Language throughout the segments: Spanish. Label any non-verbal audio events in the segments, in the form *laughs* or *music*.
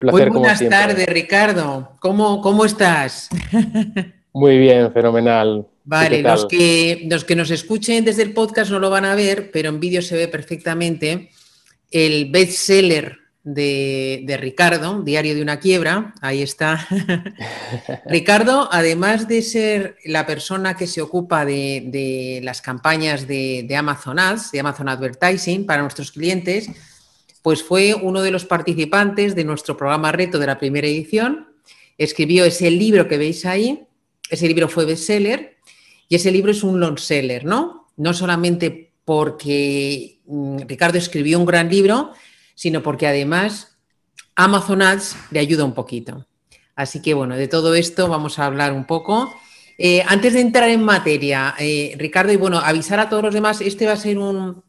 buenas tardes, Ricardo. ¿Cómo, ¿Cómo estás? *laughs* Muy bien, fenomenal. Vale, los que, nos escuchen desde el podcast no lo van a ver, pero en vídeo se ve perfectamente el bestseller de, de Ricardo, Diario de una quiebra. Ahí está. *laughs* Ricardo, además de ser la persona que se ocupa de, las campañas de, de Amazon Ads, de Amazon Advertising para nuestros clientes, pues fue uno de los participantes de nuestro programa Reto de la primera edición. Escribió ese libro que veis ahí, ese libro fue bestseller y ese libro es un long seller, ¿no? No solamente porque mm, Ricardo escribió un gran libro, sino porque además Amazon Ads le ayuda un poquito. Así que bueno, de todo esto vamos a hablar un poco. Eh, antes de entrar en materia, eh, Ricardo, y bueno, avisar a todos los demás, este va a ser una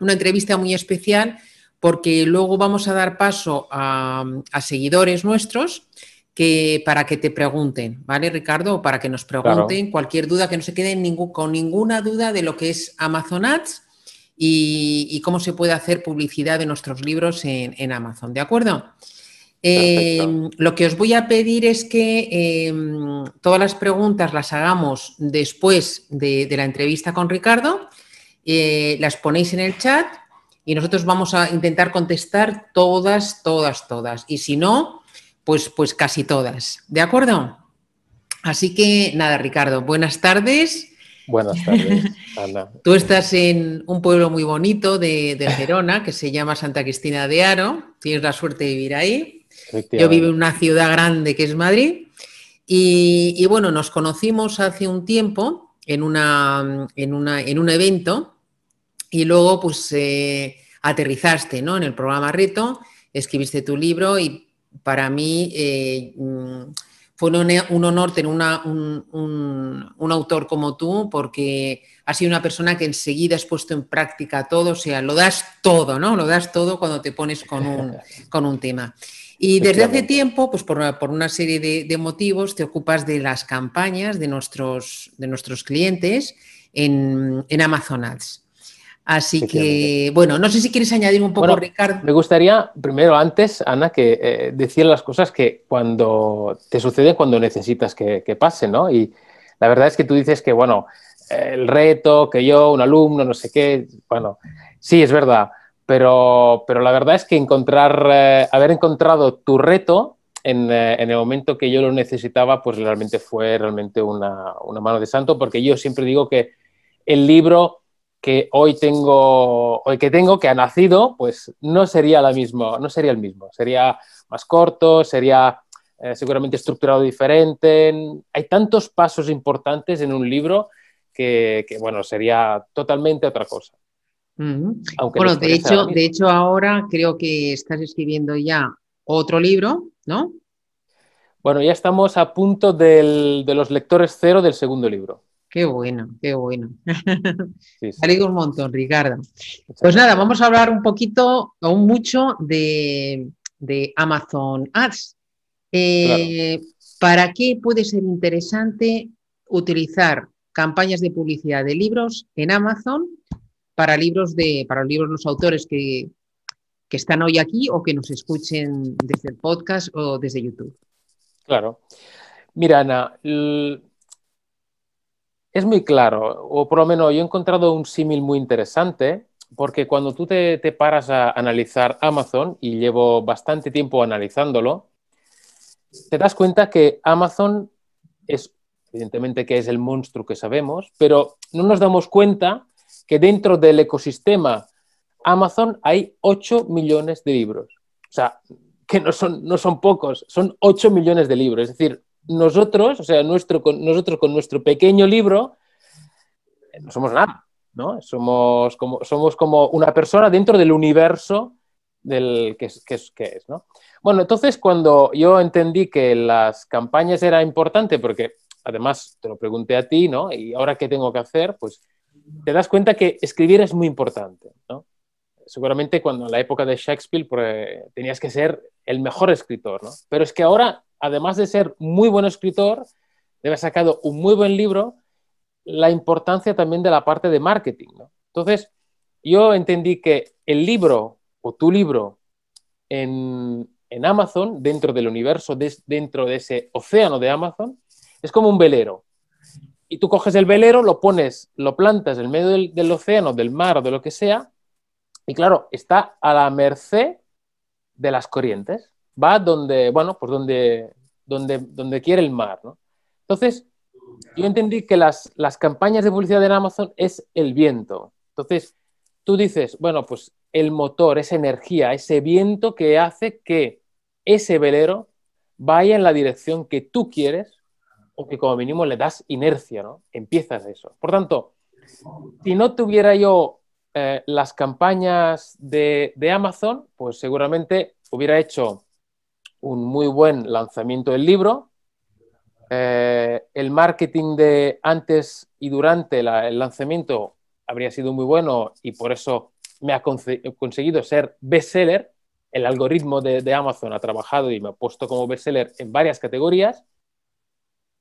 entrevista muy especial porque luego vamos a dar paso a, seguidores nuestros que, para que te pregunten, ¿vale, Ricardo? para que nos pregunten cualquier duda, que no se queden con ninguna duda de lo que es Amazon Ads y, cómo se puede hacer publicidad de nuestros libros en, Amazon, ¿de acuerdo? Em, lo que os voy a pedir es que em, todas las preguntas las hagamos después de, la entrevista con Ricardo, eh, las ponéis en el chat y nosotros vamos a intentar contestar todas, todas, todas. Y si no, pues, pues casi todas. ¿De acuerdo? Así que nada, Ricardo, buenas tardes. Buenas tardes, *laughs* Tú estás en un pueblo muy bonito de, de, Gerona que se llama Santa Cristina de Aro. Tienes la suerte de vivir ahí. Yo vivo en una ciudad grande que es Madrid. Y, bueno, nos conocimos hace un tiempo en, una, en, en un evento y luego, pues, eh, aterrizaste ¿no? en el programa Reto, escribiste tu libro y para mí eh, mm, fue un honor tener un, autor como tú, porque has sido una persona que enseguida has puesto en práctica todo, o sea, lo das todo, ¿no? Lo das todo cuando te pones con un, *laughs* tema. Y desde hace tiempo, pues por, una serie de, motivos, te ocupas de las campañas de nuestros, de nuestros clientes en, en Amazon Ads. Así que, bueno, no sé si quieres añadir un poco, Ricardo. Me gustaría, primero antes, Ana, que eh, decir las cosas que cuando te suceden, cuando necesitas que, que pasen, ¿no? Y la verdad es que tú dices que, bueno, el reto, que yo, un alumno, no sé qué, bueno, sí, es verdad, pero, pero la verdad es que encontrar, eh, haber encontrado tu reto en, eh, en, el momento que yo lo necesitaba, pues realmente fue realmente una, una, mano de santo, porque yo siempre digo que el libro que hoy tengo, hoy que tengo, que ha nacido, pues no sería la mismo, no sería el mismo. Sería más corto, sería eh, seguramente estructurado diferente. Hay tantos pasos importantes en un libro que, bueno, sería totalmente otra cosa. bueno, de hecho, de hecho, ahora creo que estás escribiendo ya otro libro, ¿no? Bueno, ya estamos a punto del, de los lectores cero del segundo libro. Qué bueno, qué bueno. Sí, *laughs* sí. un montón, Ricardo. Pues nada, vamos a hablar un poquito, aún mucho, de, Amazon Ads. Eh, ¿Para qué puede ser interesante utilizar campañas de publicidad de libros en Amazon para libros de para libros los autores que, están hoy aquí o que nos escuchen desde el podcast o desde YouTube? Claro. Mira, Ana, es muy claro, o por lo menos yo he encontrado un símil muy interesante, porque cuando tú te, paras a analizar Amazon, y llevo bastante tiempo analizándolo, te das cuenta que Amazon es, evidentemente que es el monstruo que sabemos, pero no nos damos cuenta que dentro del ecosistema Amazon hay 8 millones de libros. O sea, que no son, no son pocos, son 8 millones de libros. Es decir, nosotros, o sea, nuestro, nosotros con nuestro pequeño libro, no somos nada, ¿no? Somos como, una persona dentro del universo del que, es, que es, ¿no? Bueno, entonces cuando yo entendí que las campañas era importante, porque además te lo pregunté a ti, ¿no? Y ahora qué tengo que hacer, pues te das cuenta que escribir es muy importante, ¿no? Seguramente cuando en la época de Shakespeare pues, tenías que ser el mejor escritor, ¿no? Pero es que ahora, además de ser muy buen escritor, debes haber sacado un muy buen libro, la importancia también de la parte de marketing. Entonces, yo entendí que el libro o tu libro en, en Amazon, dentro del universo, dentro de ese océano de Amazon, es como un velero. Y tú coges el velero, lo pones, lo plantas en medio del, océano, del mar o de lo que sea, y claro, está a la merced de las corrientes. Va donde, bueno, pues donde, donde, donde quiere el mar, ¿no? Entonces, yo entendí que las, campañas de publicidad de Amazon es el viento. Entonces, tú dices, bueno, pues el motor, esa energía, ese viento que hace que ese velero vaya en la dirección que tú quieres o que como mínimo le das inercia, ¿no? Empiezas eso. Por tanto, si no tuviera yo eh, las campañas de, Amazon, pues seguramente hubiera hecho un muy buen lanzamiento del libro, eh, el marketing de antes y durante el lanzamiento habría sido muy bueno y por eso me ha conseguido ser bestseller. El algoritmo de, Amazon ha trabajado y me ha puesto como bestseller en varias categorías.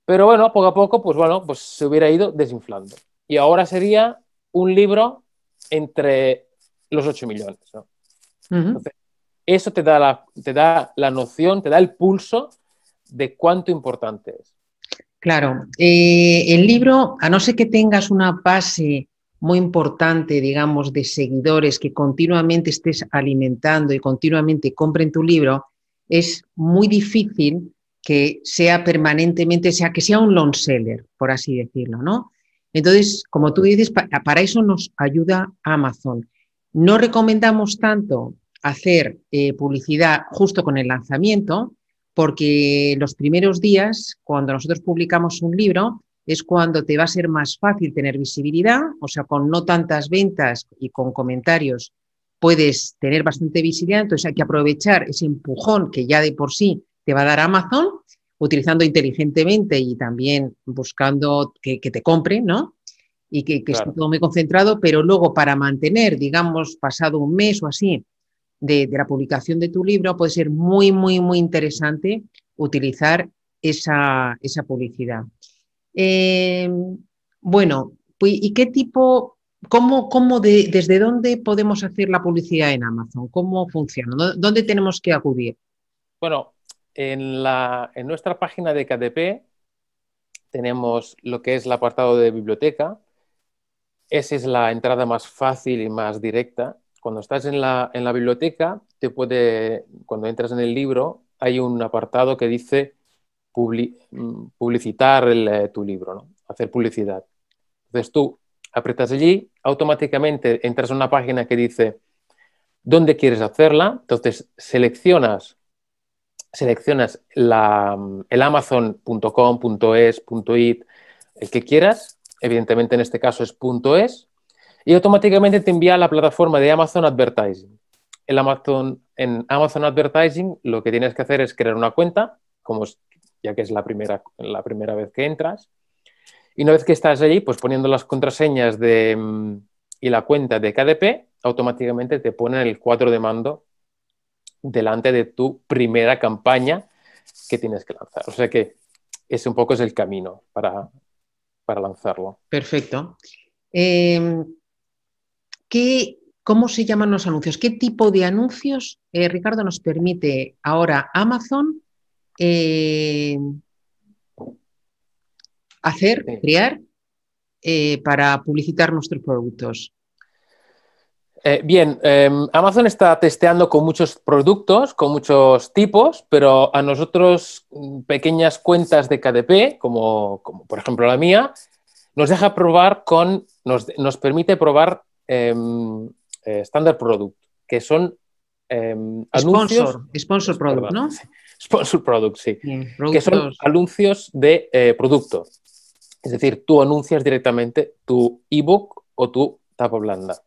Pero bueno, poco a poco, pues bueno, pues se hubiera ido desinflando. Y ahora sería un libro entre los 8 millones. eso te da, la, te da la noción, te da el pulso de cuánto importante es. Claro, eh, el libro, a no ser que tengas una base muy importante, digamos, de seguidores que continuamente estés alimentando y continuamente compren tu libro, es muy difícil que sea permanentemente, sea que sea un long seller, por así decirlo, ¿no? Entonces, como tú dices, para eso nos ayuda Amazon. No recomendamos tanto hacer eh, publicidad justo con el lanzamiento, porque los primeros días, cuando nosotros publicamos un libro, es cuando te va a ser más fácil tener visibilidad, o sea, con no tantas ventas y con comentarios puedes tener bastante visibilidad, entonces hay que aprovechar ese empujón que ya de por sí te va a dar Amazon, utilizando inteligentemente y también buscando que, te compren, ¿no? Y que, esté todo muy concentrado, pero luego para mantener, digamos, pasado un mes o así, de, la publicación de tu libro, puede ser muy, muy, muy interesante utilizar esa, publicidad. Em, bueno, pues, ¿y qué tipo, cómo, cómo desde dónde podemos hacer la publicidad en Amazon? ¿Cómo funciona? ¿Dónde tenemos que acudir? Bueno, en, la, en nuestra página de KDP tenemos lo que es el apartado de biblioteca. Esa es la entrada más fácil y más directa cuando estás en la, biblioteca, te puede, cuando entras en el libro, hay un apartado que dice mm, publicitar eh, tu libro, hacer publicidad. Entonces tú apretas allí, automáticamente entras a una página que dice dónde quieres hacerla, entonces seleccionas, seleccionas mm, el amazon.com.es.it el que quieras, evidentemente en este caso es .es, y automáticamente te envía a la plataforma de Amazon Advertising. Amazon, en Amazon Advertising lo que tienes que hacer es crear una cuenta, como ya que es la primera, la primera vez que entras. Y una vez que estás allí, pues poniendo las contraseñas de, mm, y la cuenta de KDP, automáticamente te ponen el cuadro de mando delante de tu primera campaña que tienes que lanzar. O sea que ese un poco es el camino para, lanzarlo. Perfecto. Em, ¿Cómo se llaman los anuncios? ¿Qué tipo de anuncios, eh, Ricardo, nos permite ahora Amazon eh, hacer, crear, eh, para publicitar nuestros productos? bien, em, Amazon está testeando con muchos productos, con muchos tipos, pero a nosotros mm, pequeñas cuentas de KDP, como, por ejemplo la mía, nos deja probar con, nos permite probar Em, eh, standard Product, que son em, anuncios... Sponsor, Product, ¿no? *laughs* Sponsor Product, sí. que son anuncios de eh, producto. Es decir, tú anuncias directamente tu ebook o tu tapa blanda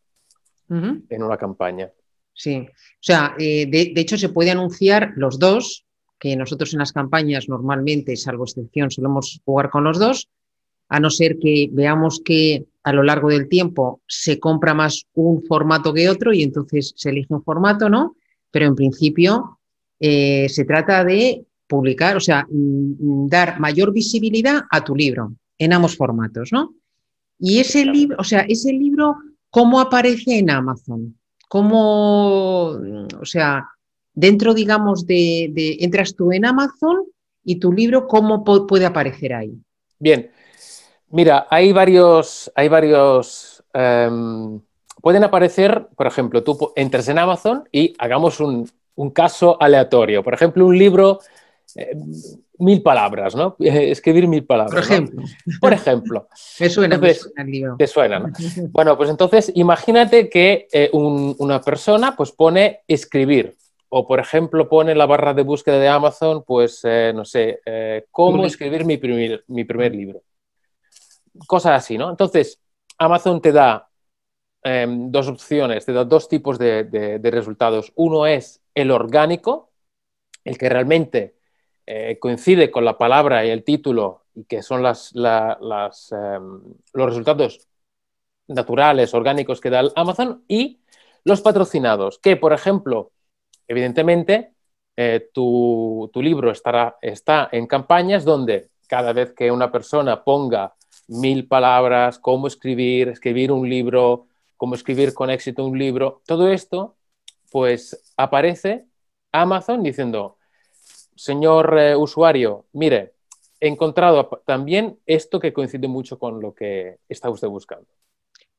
en una campaña. Sí, o sea, eh, de, hecho se puede anunciar los dos, que nosotros en las campañas normalmente, salvo excepción, solemos jugar con los dos, a no ser que veamos que a lo largo del tiempo se compra más un formato que otro y entonces se elige un formato, ¿no? Pero en principio eh, se trata de publicar, o sea, mm, mm, dar mayor visibilidad a tu libro en ambos formatos, ¿no? Y ese libro, o sea, ese libro, ¿cómo aparece en Amazon? ¿Cómo, mm, o sea, dentro, digamos, de, de entras tú en Amazon y tu libro, ¿cómo puede aparecer ahí? Bien, Mira, hay varios, hay varios. Em, pueden aparecer, por ejemplo, tú entres en Amazon y hagamos un, caso aleatorio. Por ejemplo, un libro, eh, mil palabras, ¿no? *laughs* Escribir mil palabras. Por ejemplo. Por ejemplo. *laughs* Te suena, el libro. Te suena, *laughs* Bueno, pues entonces imagínate que eh, una persona pues pone escribir. O, por ejemplo, pone en la barra de búsqueda de Amazon, pues, eh, no sé, cómo escribir mi mi primer libro cosas así, ¿no? Entonces, Amazon te da em, dos opciones, te da dos tipos de, resultados. Uno es el orgánico, el que realmente eh, coincide con la palabra y el título y que son em, los resultados naturales, orgánicos que da Amazon y los patrocinados, que por ejemplo, evidentemente, eh, tu, libro estará, está en campañas donde cada vez que una persona ponga mil palabras, cómo escribir, escribir un libro, cómo escribir con éxito un libro, todo esto, pues aparece Amazon diciendo, señor eh, usuario, mire, he encontrado también esto que coincide mucho con lo que está usted buscando.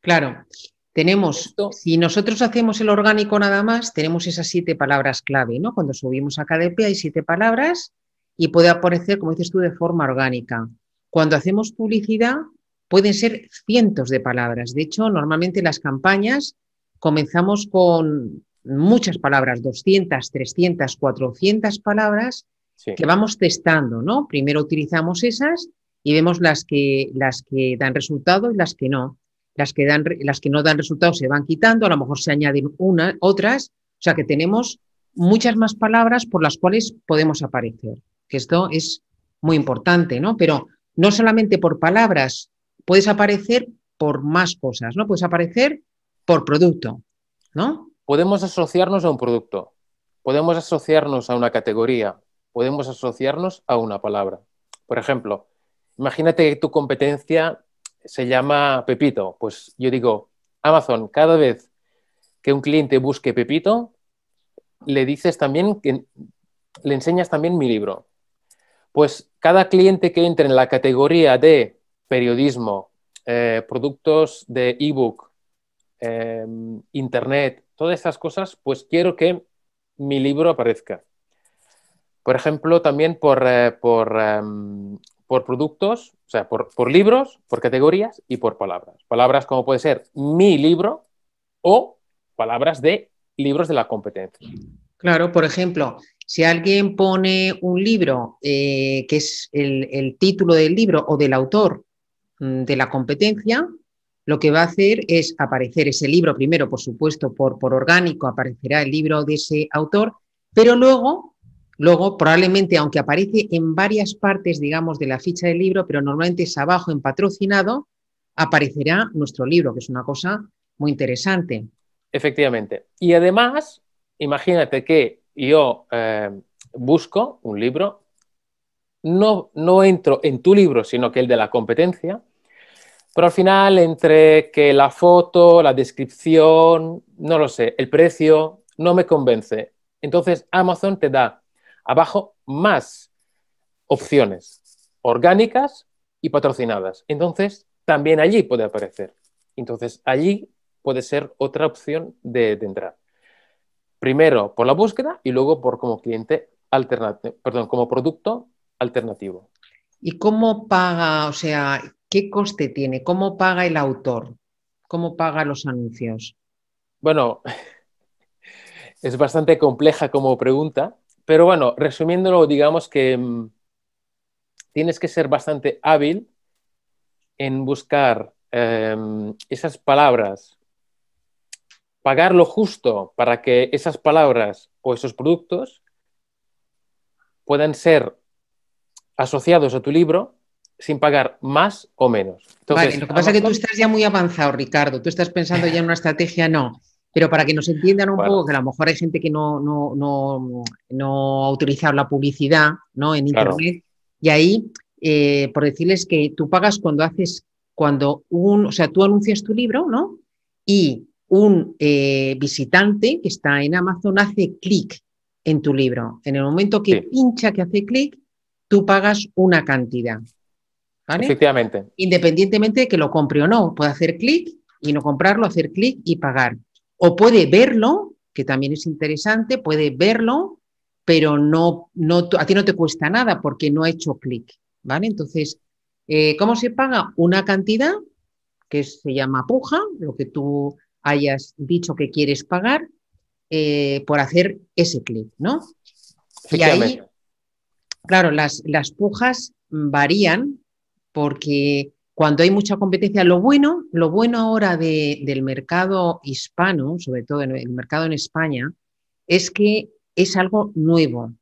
Claro, tenemos, si nosotros hacemos el orgánico nada más, tenemos esas siete palabras clave, ¿no? Cuando subimos a KDP hay siete palabras y puede aparecer, como dices tú, de forma orgánica. Cuando hacemos publicidad, pueden ser cientos de palabras. De hecho, normalmente las campañas comenzamos con muchas palabras, 200, 300, 400 palabras que vamos testando, ¿no? Primero utilizamos esas y vemos las que, las que dan resultado y las que no. Las que, dan, las que no dan resultado se van quitando, a lo mejor se añaden unas otras, o sea que tenemos muchas más palabras por las cuales podemos aparecer, que esto es muy importante, ¿no? Pero no solamente por palabras, puedes aparecer por más cosas, ¿no? Puedes aparecer por producto, ¿no? Podemos asociarnos a un producto, podemos asociarnos a una categoría, podemos asociarnos a una palabra. Por ejemplo, imagínate que tu competencia se llama Pepito. Pues yo digo, Amazon, cada vez que un cliente busque Pepito, le dices también que le enseñas también mi libro. Pues cada cliente que entre en la categoría de periodismo, eh, productos de ebook, em, internet, todas estas cosas, pues quiero que mi libro aparezca. Por ejemplo, también por, eh, por, em, por productos, o sea, por, por libros, por categorías y por palabras. Palabras como puede ser mi libro o palabras de libros de la competencia. Claro, por ejemplo, si alguien pone un libro, eh, que es el, título del libro o del autor mm, de la competencia, lo que va a hacer es aparecer ese libro primero, por supuesto, por, por orgánico, aparecerá el libro de ese autor, pero luego, luego, probablemente, aunque aparece en varias partes, digamos, de la ficha del libro, pero normalmente es abajo en patrocinado, aparecerá nuestro libro, que es una cosa muy interesante. Efectivamente. Y además, imagínate que yo eh, busco un libro, no, no entro en tu libro, sino que el de la competencia, pero al final entre que la foto, la descripción, no lo sé, el precio, no me convence. Entonces Amazon te da abajo más opciones orgánicas y patrocinadas. Entonces también allí puede aparecer. Entonces allí puede ser otra opción de, de entrar primero por la búsqueda y luego por como cliente alternativo, perdón, como producto alternativo. ¿Y cómo paga, o sea, qué coste tiene? ¿Cómo paga el autor? ¿Cómo paga los anuncios? Bueno, *laughs* es bastante compleja como pregunta, pero bueno, resumiéndolo, digamos que mm, tienes que ser bastante hábil en buscar em, esas palabras pagar lo justo para que esas palabras o esos productos puedan ser asociados a tu libro sin pagar más o menos. vale, lo que pasa es que tú estás ya muy avanzado, Ricardo. Tú estás pensando ya en una estrategia, no. Pero para que nos entiendan un poco, que a lo mejor hay gente que no, no, ha utilizado la publicidad ¿no? en Internet, y ahí, eh, por decirles que tú pagas cuando haces, cuando un, o sea, tú anuncias tu libro, ¿no? Y un eh, visitante que está en Amazon hace clic en tu libro. En el momento que pincha, que hace clic, tú pagas una cantidad. Efectivamente. Independientemente de que lo compre o no, puede hacer clic y no comprarlo, hacer clic y pagar. O puede verlo, que también es interesante, puede verlo, pero no, no a ti no te cuesta nada porque no ha hecho clic. ¿Vale? Entonces, eh, ¿cómo se paga? Una cantidad que se llama puja, lo que tú hayas dicho que quieres pagar eh, por hacer ese clic, ¿no? Y ahí, claro, las, las pujas varían porque cuando hay mucha competencia, lo bueno, lo bueno ahora del mercado hispano, sobre todo en el mercado en España, es que es algo nuevo.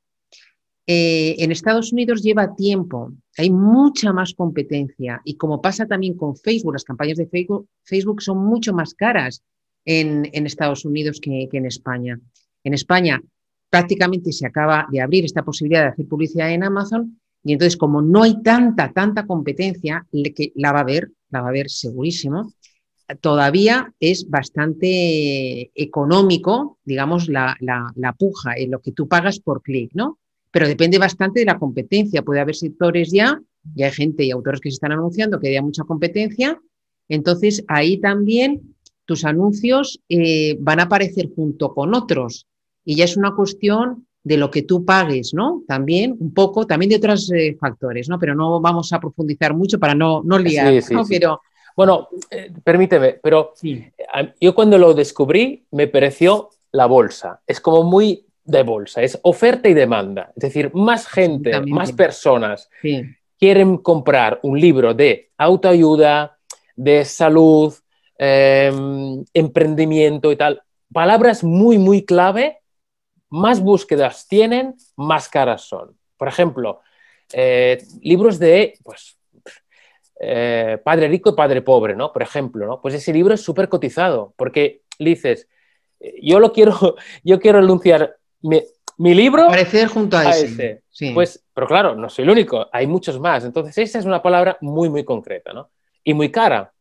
Eh, en Estados Unidos lleva tiempo, hay mucha más competencia y como pasa también con Facebook, las campañas de Facebook, son mucho más caras en, Estados Unidos que, en España. En España prácticamente se acaba de abrir esta posibilidad de hacer publicidad en Amazon y entonces como no hay tanta, tanta competencia, que la va a ver, la va a haber segurísimo, todavía es bastante económico, digamos, la, la puja en lo que tú pagas por clic, ¿no? pero depende bastante de la competencia. Puede haber sectores ya, ya hay gente y autores que se están anunciando que haya mucha competencia, entonces ahí también tus anuncios eh, van a aparecer junto con otros y ya es una cuestión de lo que tú pagues, ¿no? También un poco, también de otros eh, factores, ¿no? Pero no vamos a profundizar mucho para no, no liar, Pero... Bueno, eh, permíteme, pero yo cuando lo descubrí me pareció la bolsa. Es como muy de bolsa, es oferta y demanda. Es decir, más gente, más personas quieren comprar un libro de autoayuda, de salud, em, emprendimiento y tal. Palabras muy, muy clave, más búsquedas tienen, más caras son. Por ejemplo, eh, libros de, pues, eh, padre rico y padre pobre, ¿no? Por ejemplo, ¿no? Pues ese libro es súper cotizado, porque dices, eh, yo lo quiero, *laughs* yo quiero anunciar mi, libro... Aparecer junto a, ese. Sí. Pues, pero claro, no soy el único, hay muchos más. Entonces, esa es una palabra muy, muy concreta, ¿no? Y muy cara.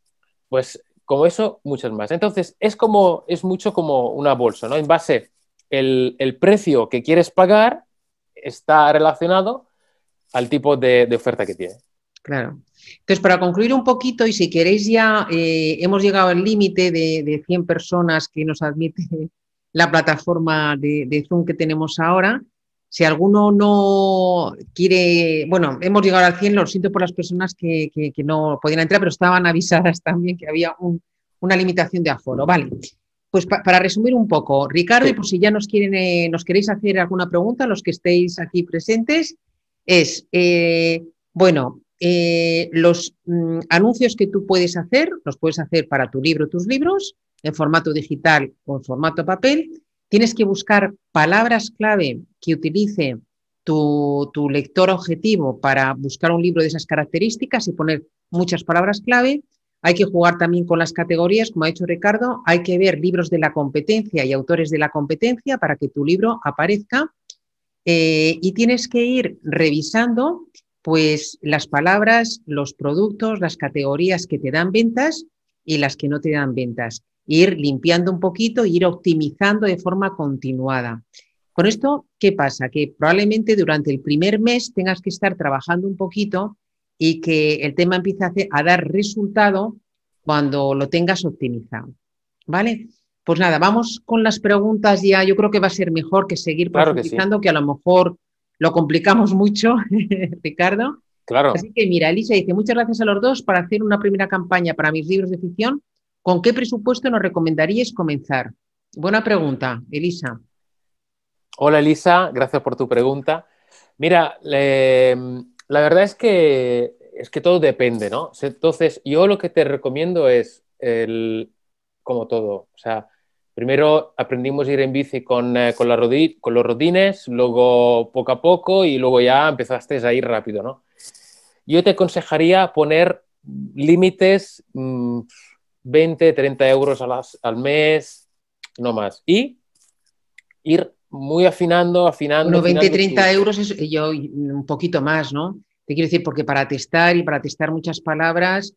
Pues, como eso, muchos más. Entonces, es como, es mucho como una bolsa, ¿no? En base, el, precio que quieres pagar está relacionado al tipo de, oferta que tiene. Claro. Entonces, para concluir un poquito, y si queréis ya, eh, hemos llegado al límite de, de, 100 personas que nos admite la plataforma de, Zoom que tenemos ahora. Si alguno no quiere, bueno, hemos llegado al 100, lo siento por las personas que, no podían entrar, pero estaban *laughs* avisadas también que había una limitación de aforo. Vale, pues para resumir un poco, Ricardo, y por si ya nos, quieren, eh, nos queréis hacer alguna pregunta, los que estéis aquí presentes, es, eh, bueno, eh, los mm, anuncios que tú puedes hacer, los puedes hacer para tu libro, tus libros, en formato digital o en formato papel. Tienes que buscar palabras clave que utilice tu, lector objetivo para buscar un libro de esas características y poner muchas palabras clave. Hay que jugar también con las categorías, como ha dicho Ricardo, hay que ver libros de la competencia y autores de la competencia para que tu libro aparezca. Eh, y tienes que ir revisando pues, las palabras, los productos, las categorías que te dan ventas y las que no te dan ventas ir limpiando un poquito e ir optimizando de forma continuada. Con esto, ¿qué pasa? Que probablemente durante el primer mes tengas que estar trabajando un poquito y que el tema empiece a, dar resultado cuando lo tengas optimizado. ¿Vale? Pues nada, vamos con las preguntas ya. Yo creo que va a ser mejor que seguir profundizando, que, a lo mejor lo complicamos mucho, *laughs* Ricardo. Claro. Así que mira, Elisa dice, muchas gracias a los dos para hacer una primera campaña para mis libros de ficción ¿Con qué presupuesto nos recomendarías comenzar? Buena pregunta, Elisa. Hola, Elisa, gracias por tu pregunta. Mira, la verdad es que, es que todo depende, ¿no? Entonces, yo lo que te recomiendo es, el, como todo, o sea, primero aprendimos a ir en bici con, eh, la con los rodines, luego poco a poco y luego ya empezaste a ir rápido, ¿no? Yo te aconsejaría poner límites... Mm, 20, 30 euros al mes, no más. Y ir muy afinando, afinando. Bueno, 20, 30 euros es yo, un poquito más, ¿no? Te quiero decir, porque para testar y para testar muchas palabras,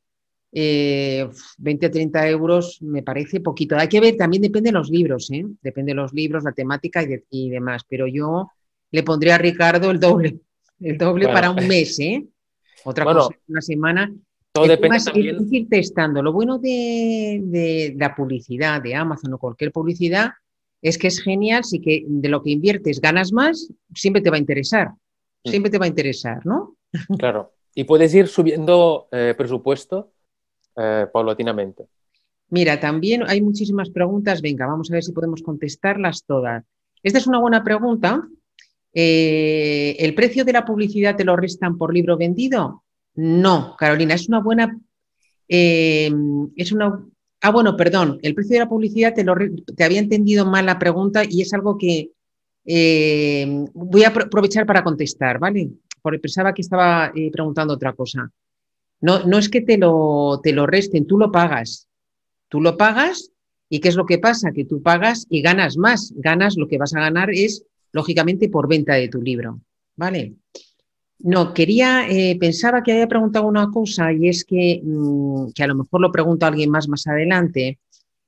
20 eh, 30 euros me parece poquito. Hay que ver, también depende de los libros, ¿eh? depende de los libros, la temática y, demás, pero yo le pondría a Ricardo el doble, el doble para un mes, ¿eh? *laughs* otra cosa una semana, todo testando. Lo bueno de, la publicidad, de Amazon o cualquier publicidad, es que es genial si que de lo que inviertes ganas más, siempre te va a interesar. Mm. Siempre te va a interesar, ¿no? Claro. Y puedes ir subiendo eh, presupuesto eh, paulatinamente. Mira, también hay muchísimas preguntas. Venga, vamos a ver si podemos contestarlas todas. Esta es una buena pregunta. Eh, ¿El precio de la publicidad te lo restan por libro vendido? No, Carolina, es una buena... Eh, es una, ah, bueno, perdón, el precio de la publicidad te, lo, te había entendido mal la pregunta y es algo que eh, voy a aprovechar para contestar, ¿vale? Porque pensaba que estaba eh, preguntando otra cosa. No, no es que te lo, te lo resten, tú lo pagas. Tú lo pagas y ¿qué es lo que pasa? Que tú pagas y ganas más. Ganas, lo que vas a ganar es, lógicamente, por venta de tu libro, ¿vale? vale no, quería, eh, pensaba que había preguntado una cosa y es que, mm, a lo mejor lo pregunto a alguien más más adelante,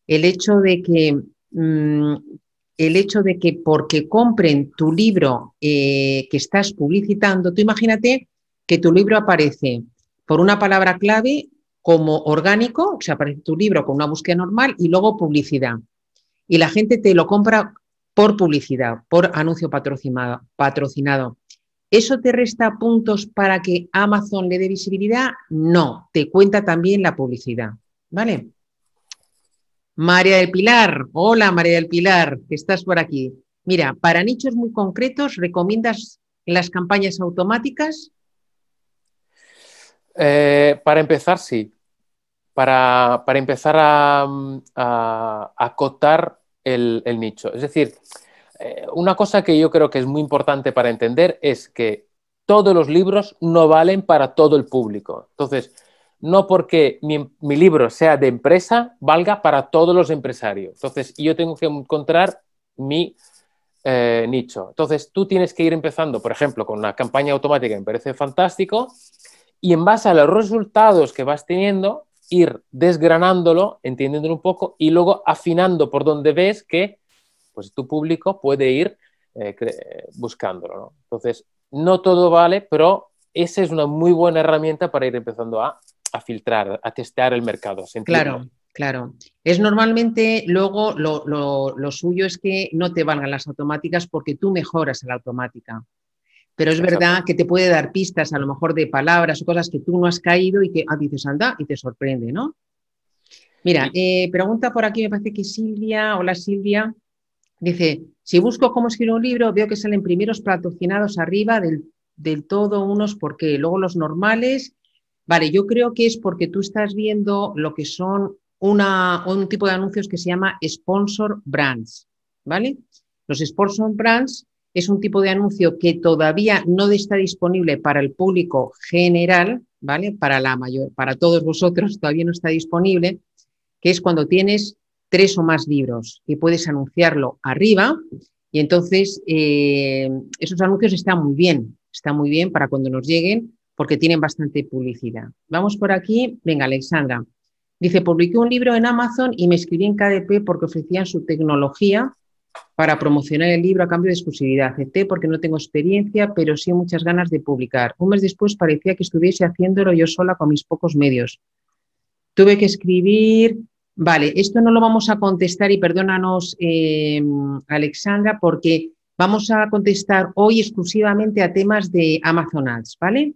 el hecho de que, mm, el hecho de que porque compren tu libro eh, que estás publicitando, tú imagínate que tu libro aparece por una palabra clave como orgánico, o sea, aparece tu libro con una búsqueda normal y luego publicidad. Y la gente te lo compra por publicidad, por anuncio patrocinado. patrocinado. ¿Eso te resta puntos para que Amazon le dé visibilidad? No, te cuenta también la publicidad. ¿Vale? María del Pilar, hola María del Pilar, que estás por aquí. Mira, para nichos muy concretos, ¿recomiendas las campañas automáticas? Eh, para empezar, sí. Para, empezar a, acotar el, el nicho. Es decir, eh, una cosa que yo creo que es muy importante para entender es que todos los libros no valen para todo el público. Entonces, no porque mi, libro sea de empresa, valga para todos los empresarios. Entonces, yo tengo que encontrar mi eh, nicho. Entonces, tú tienes que ir empezando, por ejemplo, con una campaña automática que me parece fantástico, y en base a los resultados que vas teniendo, ir desgranándolo, entendiéndolo un poco, y luego afinando por donde ves que pues tu público puede ir eh, buscándolo. ¿no? Entonces, no todo vale, pero esa es una muy buena herramienta para ir empezando a, filtrar, a testear el mercado. Claro. Claro, es normalmente luego lo, suyo es que no te valgan las automáticas porque tú mejoras la automática pero es verdad que te puede dar pistas a lo mejor de palabras o cosas que tú no has caído y que ti ah, dices anda y te sorprende, ¿no? Mira, eh, pregunta por aquí, me parece que Silvia, hola Silvia, Dice, si busco cómo escribir un libro, veo que salen primeros patrocinados arriba del, todo unos porque luego los normales. Vale, yo creo que es porque tú estás viendo lo que son un tipo de anuncios que se llama sponsor brands, ¿vale? Los sponsor brands es un tipo de anuncio que todavía no está disponible para el público general, ¿vale? Para la mayor, para todos vosotros todavía no está disponible, que es cuando tienes tres o más libros, que puedes anunciarlo arriba. Y entonces eh, esos anuncios están muy bien, están muy bien para cuando nos lleguen porque tienen bastante publicidad. Vamos por aquí. Venga, Alexandra. Dice, publiqué un libro en Amazon y me escribí en KDP porque ofrecían su tecnología para promocionar el libro a cambio de exclusividad. Acepté porque no tengo experiencia, pero sí muchas ganas de publicar. Un mes después parecía que estuviese haciéndolo yo sola con mis pocos medios. Tuve que escribir Vale, esto no lo vamos a contestar y perdónanos, eh, Alexandra, porque vamos a contestar hoy exclusivamente a temas de Amazon Ads, ¿vale?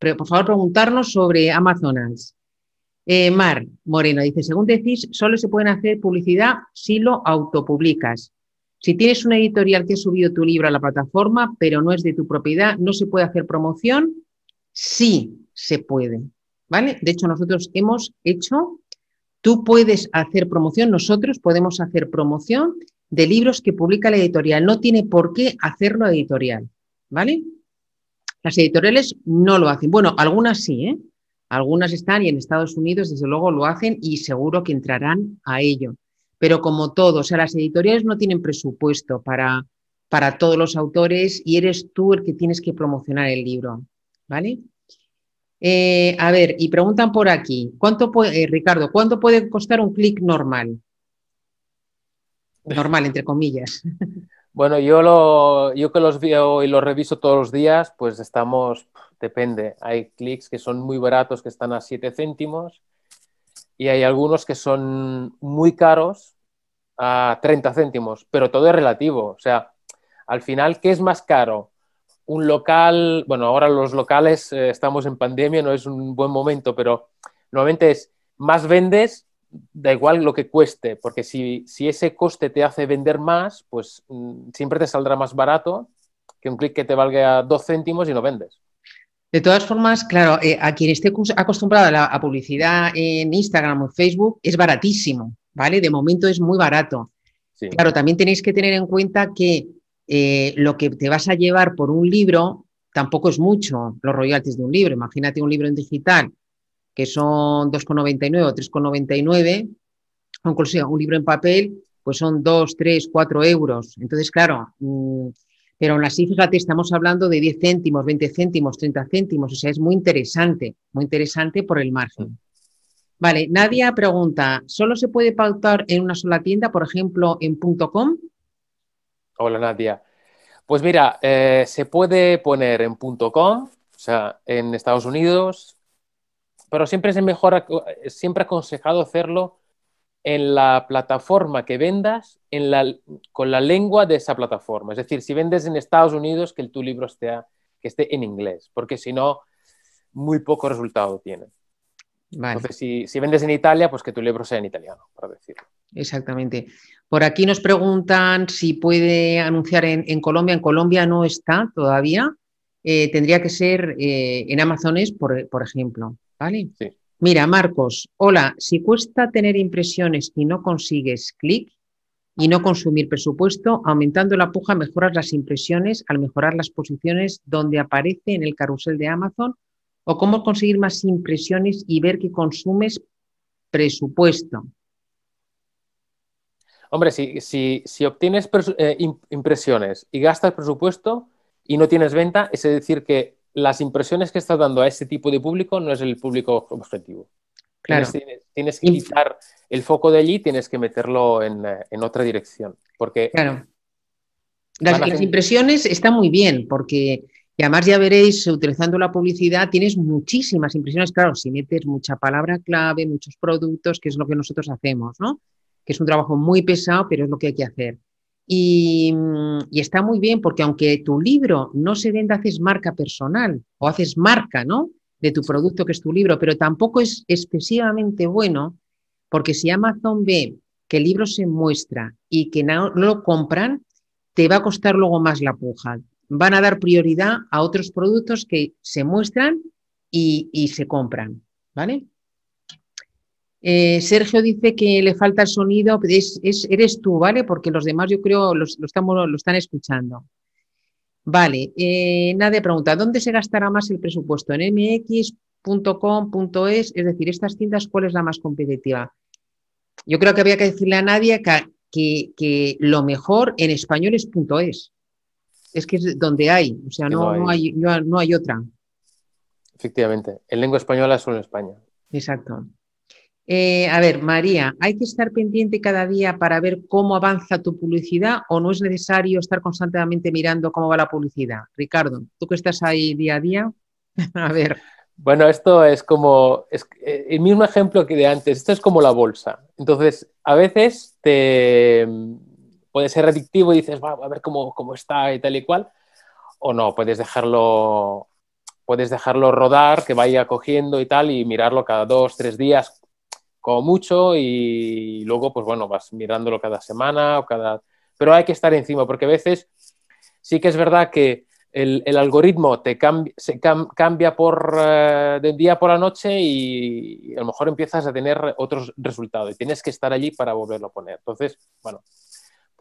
Pero por favor, preguntarnos sobre Amazon Ads. Eh, Mar Moreno dice, según decís, solo se puede hacer publicidad si lo autopublicas. Si tienes una editorial que ha subido tu libro a la plataforma, pero no es de tu propiedad, ¿no se puede hacer promoción? Sí, se puede, ¿vale? De hecho, nosotros hemos hecho Tú puedes hacer promoción, nosotros podemos hacer promoción de libros que publica la editorial. No tiene por qué hacerlo editorial, ¿vale? Las editoriales no lo hacen. Bueno, algunas sí, ¿eh? Algunas están y en Estados Unidos, desde luego, lo hacen y seguro que entrarán a ello. Pero como todo, o sea, las editoriales no tienen presupuesto para, para todos los autores y eres tú el que tienes que promocionar el libro, ¿vale? Eh, a ver, y preguntan por aquí, ¿cuánto puede, eh, Ricardo, ¿cuánto puede costar un clic normal? Eh. Normal, entre comillas. *laughs* Bueno, yo, lo, yo que los veo y los reviso todos los días, pues estamos, depende. Hay clics que son muy baratos, que están a 7 céntimos, y hay algunos que son muy caros, a 30 céntimos, pero todo es relativo. O sea, al final, ¿qué es más caro? un local, bueno, ahora los locales eh, estamos en pandemia, no es un buen momento, pero normalmente es más vendes, da igual lo que cueste, porque si, ese coste te hace vender más, pues mm, siempre te saldrá más barato que un clic que te valga dos céntimos y no vendes. De todas formas, claro, eh, a quien esté acostumbrado a la publicidad en Instagram o Facebook, es baratísimo, ¿vale? De momento es muy barato. Claro, también tenéis que tener en cuenta que eh, lo que te vas a llevar por un libro tampoco es mucho, los royalties de un libro. Imagínate un libro en digital, que son 2,99 o 3,99, aunque un libro en papel, pues son 2, 3, 4 euros. Entonces, claro, mm, pero aún así, fíjate, estamos hablando de 10 céntimos, 20 céntimos, 30 céntimos, o sea, es muy interesante, muy interesante por el margen. Vale, Nadia pregunta, ¿solo se puede pautar en una sola tienda, por ejemplo, en .com? Hola Nadia. Pues mira, eh, se puede poner en .com, o sea, en Estados Unidos, pero siempre es mejor, siempre aconsejado hacerlo en la plataforma que vendas, en la, con la lengua de esa plataforma. Es decir, si vendes en Estados Unidos, que tu libro esté, que esté en inglés, porque si no, muy poco resultado tiene. Entonces, si, vendes en Italia, pues que tu libro sea en italiano, para decirlo. Exactamente. Por aquí nos preguntan si puede anunciar en, Colombia. En Colombia no está todavía. Eh, tendría que ser eh, en Amazones, por, ejemplo. Mira, Marcos, hola, si cuesta tener impresiones y no consigues clic y no consumir presupuesto, aumentando la puja mejoras las impresiones al mejorar las posiciones donde aparece en el carrusel de Amazon o cómo conseguir más impresiones y ver que consumes presupuesto. Hombre, si, obtienes eh, impresiones y gastas presupuesto y no tienes venta, es decir, que las impresiones que estás dando a ese tipo de público no es el público objetivo. Claro. Tienes, que quitar el foco de allí, tienes que meterlo eh, en, otra dirección. Porque claro. las, impresiones están muy bien, porque además ya veréis, utilizando la publicidad, tienes muchísimas impresiones, claro, si metes mucha palabra clave, muchos productos, que es lo que nosotros hacemos, ¿no? Que es un trabajo muy pesado, pero es lo que hay que hacer. Y, y está muy bien porque aunque tu libro no se venda, haces marca personal o haces marca, ¿no? De tu producto que es tu libro, pero tampoco es excesivamente bueno porque si Amazon ve que el libro se muestra y que no lo compran, te va a costar luego más la puja van a dar prioridad a otros productos que se muestran y, se compran, ¿vale? Eh, Sergio dice que le falta el sonido, eres tú, ¿vale? Porque los demás yo creo los, lo, están escuchando. Vale, eh, Nadia pregunta, ¿dónde se gastará más el presupuesto? ¿En mx.com.es? Es decir, estas tiendas, ¿cuál es la más competitiva? Yo creo que había que decirle a Nadia que, que lo mejor en español es .es es que es donde hay, o sea, no, hay. otra. Efectivamente, en lengua española solo en España. Exacto. Eh, a ver, María, ¿hay que estar pendiente cada día para ver cómo avanza tu publicidad o no es necesario estar constantemente mirando cómo va la publicidad? Ricardo, tú que estás ahí día a día, *laughs* a ver. Bueno, esto es como es eh, el mismo ejemplo que de antes. Esto es como la bolsa. Entonces, a veces te, puede ser adictivo y dices, va, a ver cómo, está y tal y cual, o no, puedes dejarlo, puedes dejarlo rodar, que vaya cogiendo y tal, y mirarlo cada dos, tres días como mucho, y luego, pues bueno, vas mirándolo cada semana o cada... Pero hay que estar encima, porque a veces sí que es verdad que el, algoritmo te cambia, por, eh, de día por la noche y a lo mejor empiezas a tener otros resultados y tienes que estar allí para volverlo a poner. Entonces, bueno,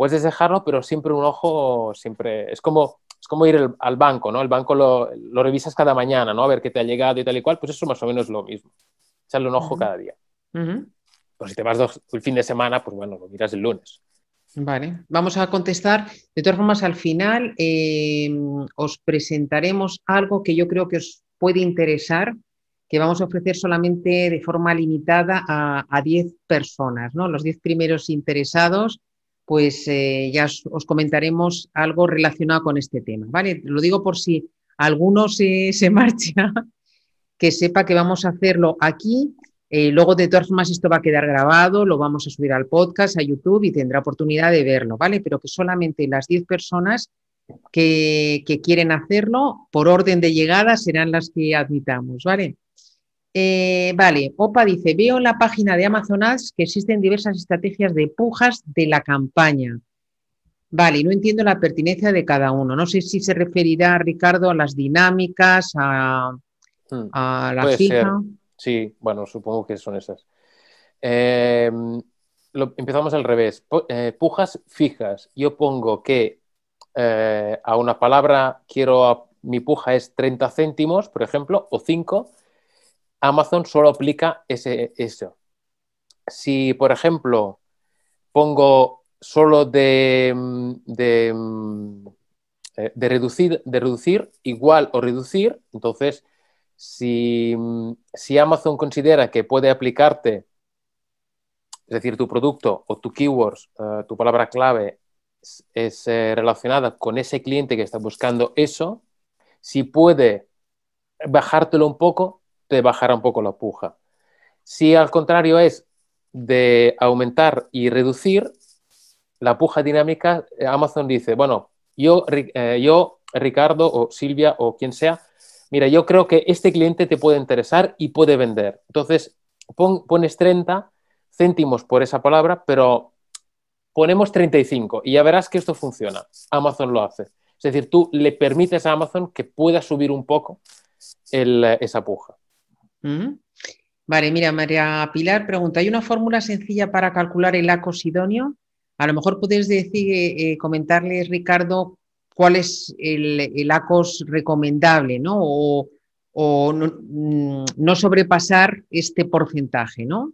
puedes dejarlo, pero siempre un ojo, siempre, es como, es como ir al banco, ¿no? El banco lo, revisas cada mañana, ¿no? A ver qué te ha llegado y tal y cual, pues eso más o menos es lo mismo, echarle un ojo cada día. si te vas el fin de semana, pues bueno, lo miras el lunes. Vale, vamos a contestar. De todas formas, al final eh, os presentaremos algo que yo creo que os puede interesar, que vamos a ofrecer solamente de forma limitada a, a 10 personas, ¿no? Los 10 primeros interesados pues eh, ya os, comentaremos algo relacionado con este tema, ¿vale? Lo digo por si alguno se, *laughs* marcha, que sepa que vamos a hacerlo aquí. Eh, luego, de todas formas, esto va a quedar grabado, lo vamos a subir al podcast, a YouTube y tendrá oportunidad de verlo, ¿vale? Pero que solamente las 10 personas que, que quieren hacerlo, por orden de llegada, serán las que admitamos, ¿vale? Eh, vale, Opa dice, veo en la página de Amazonas que existen diversas estrategias de pujas de la campaña. Vale, no entiendo la pertinencia de cada uno. No sé si se referirá, Ricardo, a las dinámicas, a, hmm. la fija. Sí, bueno, supongo que son esas. Em, empezamos al revés. Eh, pujas fijas. Yo pongo que eh, a una palabra quiero, mi puja es 30 céntimos, por ejemplo, o 5 Amazon solo aplica ese, eso. Si, por ejemplo, pongo solo de, mm, mm, eh, de, reducir, de reducir, igual o reducir, entonces, mm, si, Amazon considera que puede aplicarte, es decir, tu producto o tu keywords, eh, tu palabra clave, es, eh, relacionada con ese cliente que está buscando eso, si puede bajártelo un poco, te bajará un poco la puja. Si al contrario es de aumentar y reducir, la puja dinámica, eh, Amazon dice, bueno, yo, eh, yo, Ricardo o Silvia o quien sea, mira, yo creo que este cliente te puede interesar y puede vender. Entonces, pones 30 céntimos por esa palabra, pero ponemos 35 y ya verás que esto funciona. Amazon lo hace. Es decir, tú le permites a Amazon que pueda subir un poco eh, esa puja. Mm. Vale, mira, María Pilar pregunta, ¿hay una fórmula sencilla para calcular el ACOS idóneo? A lo mejor puedes decir, eh, eh, comentarles Ricardo, cuál es el, ACOS recomendable, ¿no? O, mm, no, sobrepasar este porcentaje, ¿no?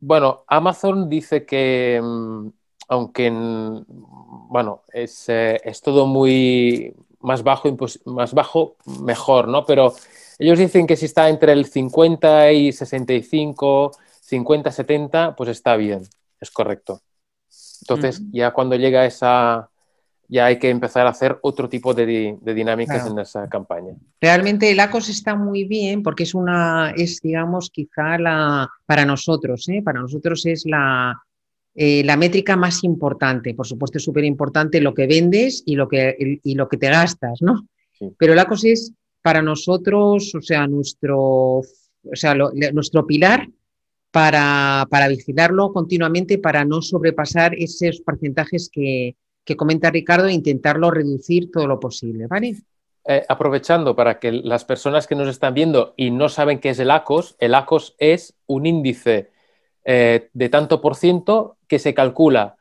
Bueno, Amazon dice que, mm, aunque, bueno, es, eh, es todo muy más bajo, más bajo, mejor, ¿no? Pero ellos dicen que si está entre el 50 y 65, 50, 70, pues está bien, es correcto. Entonces, ya cuando llega esa, ya hay que empezar a hacer otro tipo de, dinámicas en esa campaña. Realmente el ACOS está muy bien porque es una, es digamos quizá la, para nosotros, ¿eh? para nosotros es eh, la, métrica más importante. Por supuesto es súper importante lo que vendes y lo que, lo que te gastas, ¿no? Pero el ACOS es para nosotros, o sea, nuestro, nuestro pilar para, vigilarlo continuamente, para no sobrepasar esos porcentajes que, comenta Ricardo e intentarlo reducir todo lo posible, ¿vale? Eh, aprovechando para que las personas que nos están viendo y no saben qué es el ACOS, el ACOS es un índice eh, de tanto por ciento que se calcula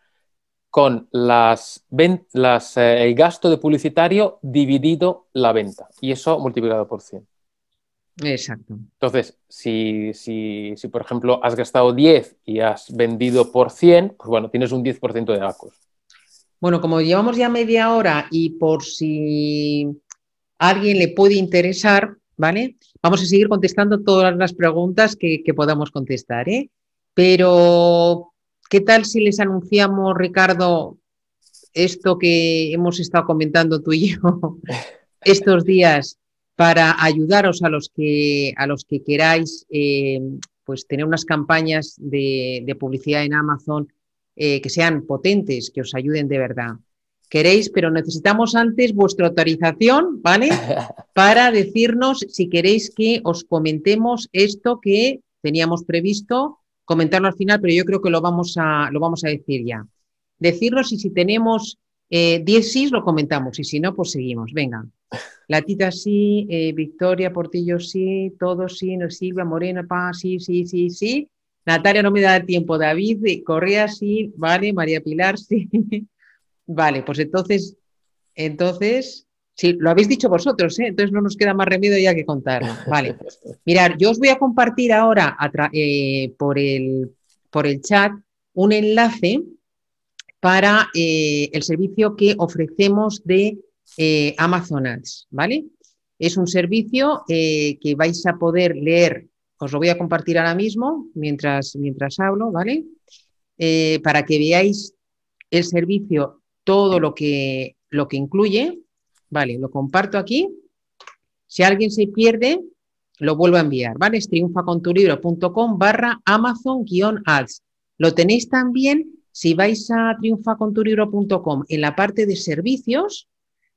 con las, ventas eh, el gasto de publicitario dividido la venta y eso multiplicado por 100. Exacto. Entonces, si, si, si, por ejemplo has gastado 10 y has vendido por 100, pues bueno, tienes un 10% de gastos. Bueno, como llevamos ya media hora y por si a alguien le puede interesar, ¿vale? Vamos a seguir contestando todas las preguntas que, que podamos contestar, ¿eh? Pero ¿Qué tal si les anunciamos, Ricardo, esto que hemos estado comentando tú y yo *laughs* estos días para ayudaros a los que, a los que queráis eh, pues tener unas campañas de, publicidad en Amazon eh, que sean potentes, que os ayuden de verdad? Queréis, pero necesitamos antes vuestra autorización, ¿vale? *laughs* Para decirnos si queréis que os comentemos esto que teníamos previsto comentarlo al final, pero yo creo que lo vamos a, lo vamos a decir ya. Decirlo, y si tenemos 10 eh, sí, lo comentamos y si no, pues seguimos. Venga. Latita sí, eh, Victoria Portillo sí, todos sí, no, Silvia Morena, pa, sí, sí, sí, sí. Natalia no me da tiempo, David eh, Correa sí, vale, María Pilar *laughs* sí. vale, pues entonces, entonces, Sí, lo habéis dicho vosotros, ¿eh? entonces no nos queda más remedio ya que contarlo. Vale. *laughs* Mirar, yo os voy a compartir ahora eh, por, el, por el chat un enlace para eh, el servicio que ofrecemos de Amazon Ads, ¿vale? Es un servicio que vais a poder leer, os lo voy a compartir ahora mismo mientras, mientras hablo, ¿vale? para que veáis el servicio, todo lo que, lo que incluye Vale, lo comparto aquí. Si alguien se pierde, lo vuelvo a enviar, ¿vale? Es triunfaconturibro.com barra amazon-ads. Lo tenéis también si vais a triunfaconturibro.com en la parte de servicios,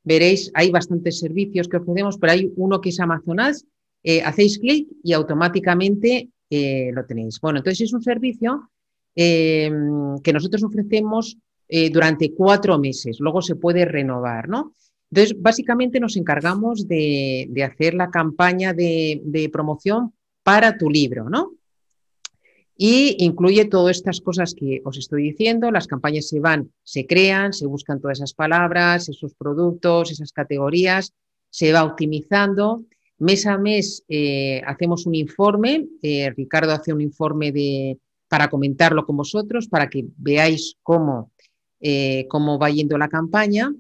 veréis, hay bastantes servicios que ofrecemos, pero hay uno que es Amazon Ads. Eh, hacéis clic y automáticamente eh, lo tenéis. Bueno, entonces es un servicio eh, que nosotros ofrecemos durante cuatro meses, luego se puede renovar, ¿no? Entonces, básicamente nos encargamos de, hacer la campaña de, promoción para tu libro, ¿no? Y incluye todas estas cosas que os estoy diciendo, las campañas se van, se crean, se buscan todas esas palabras, esos productos, esas categorías, se va optimizando. Mes a mes eh, hacemos un informe, eh, Ricardo hace un informe para comentarlo con vosotros, para que veáis cómo, eh, cómo va yendo la campaña.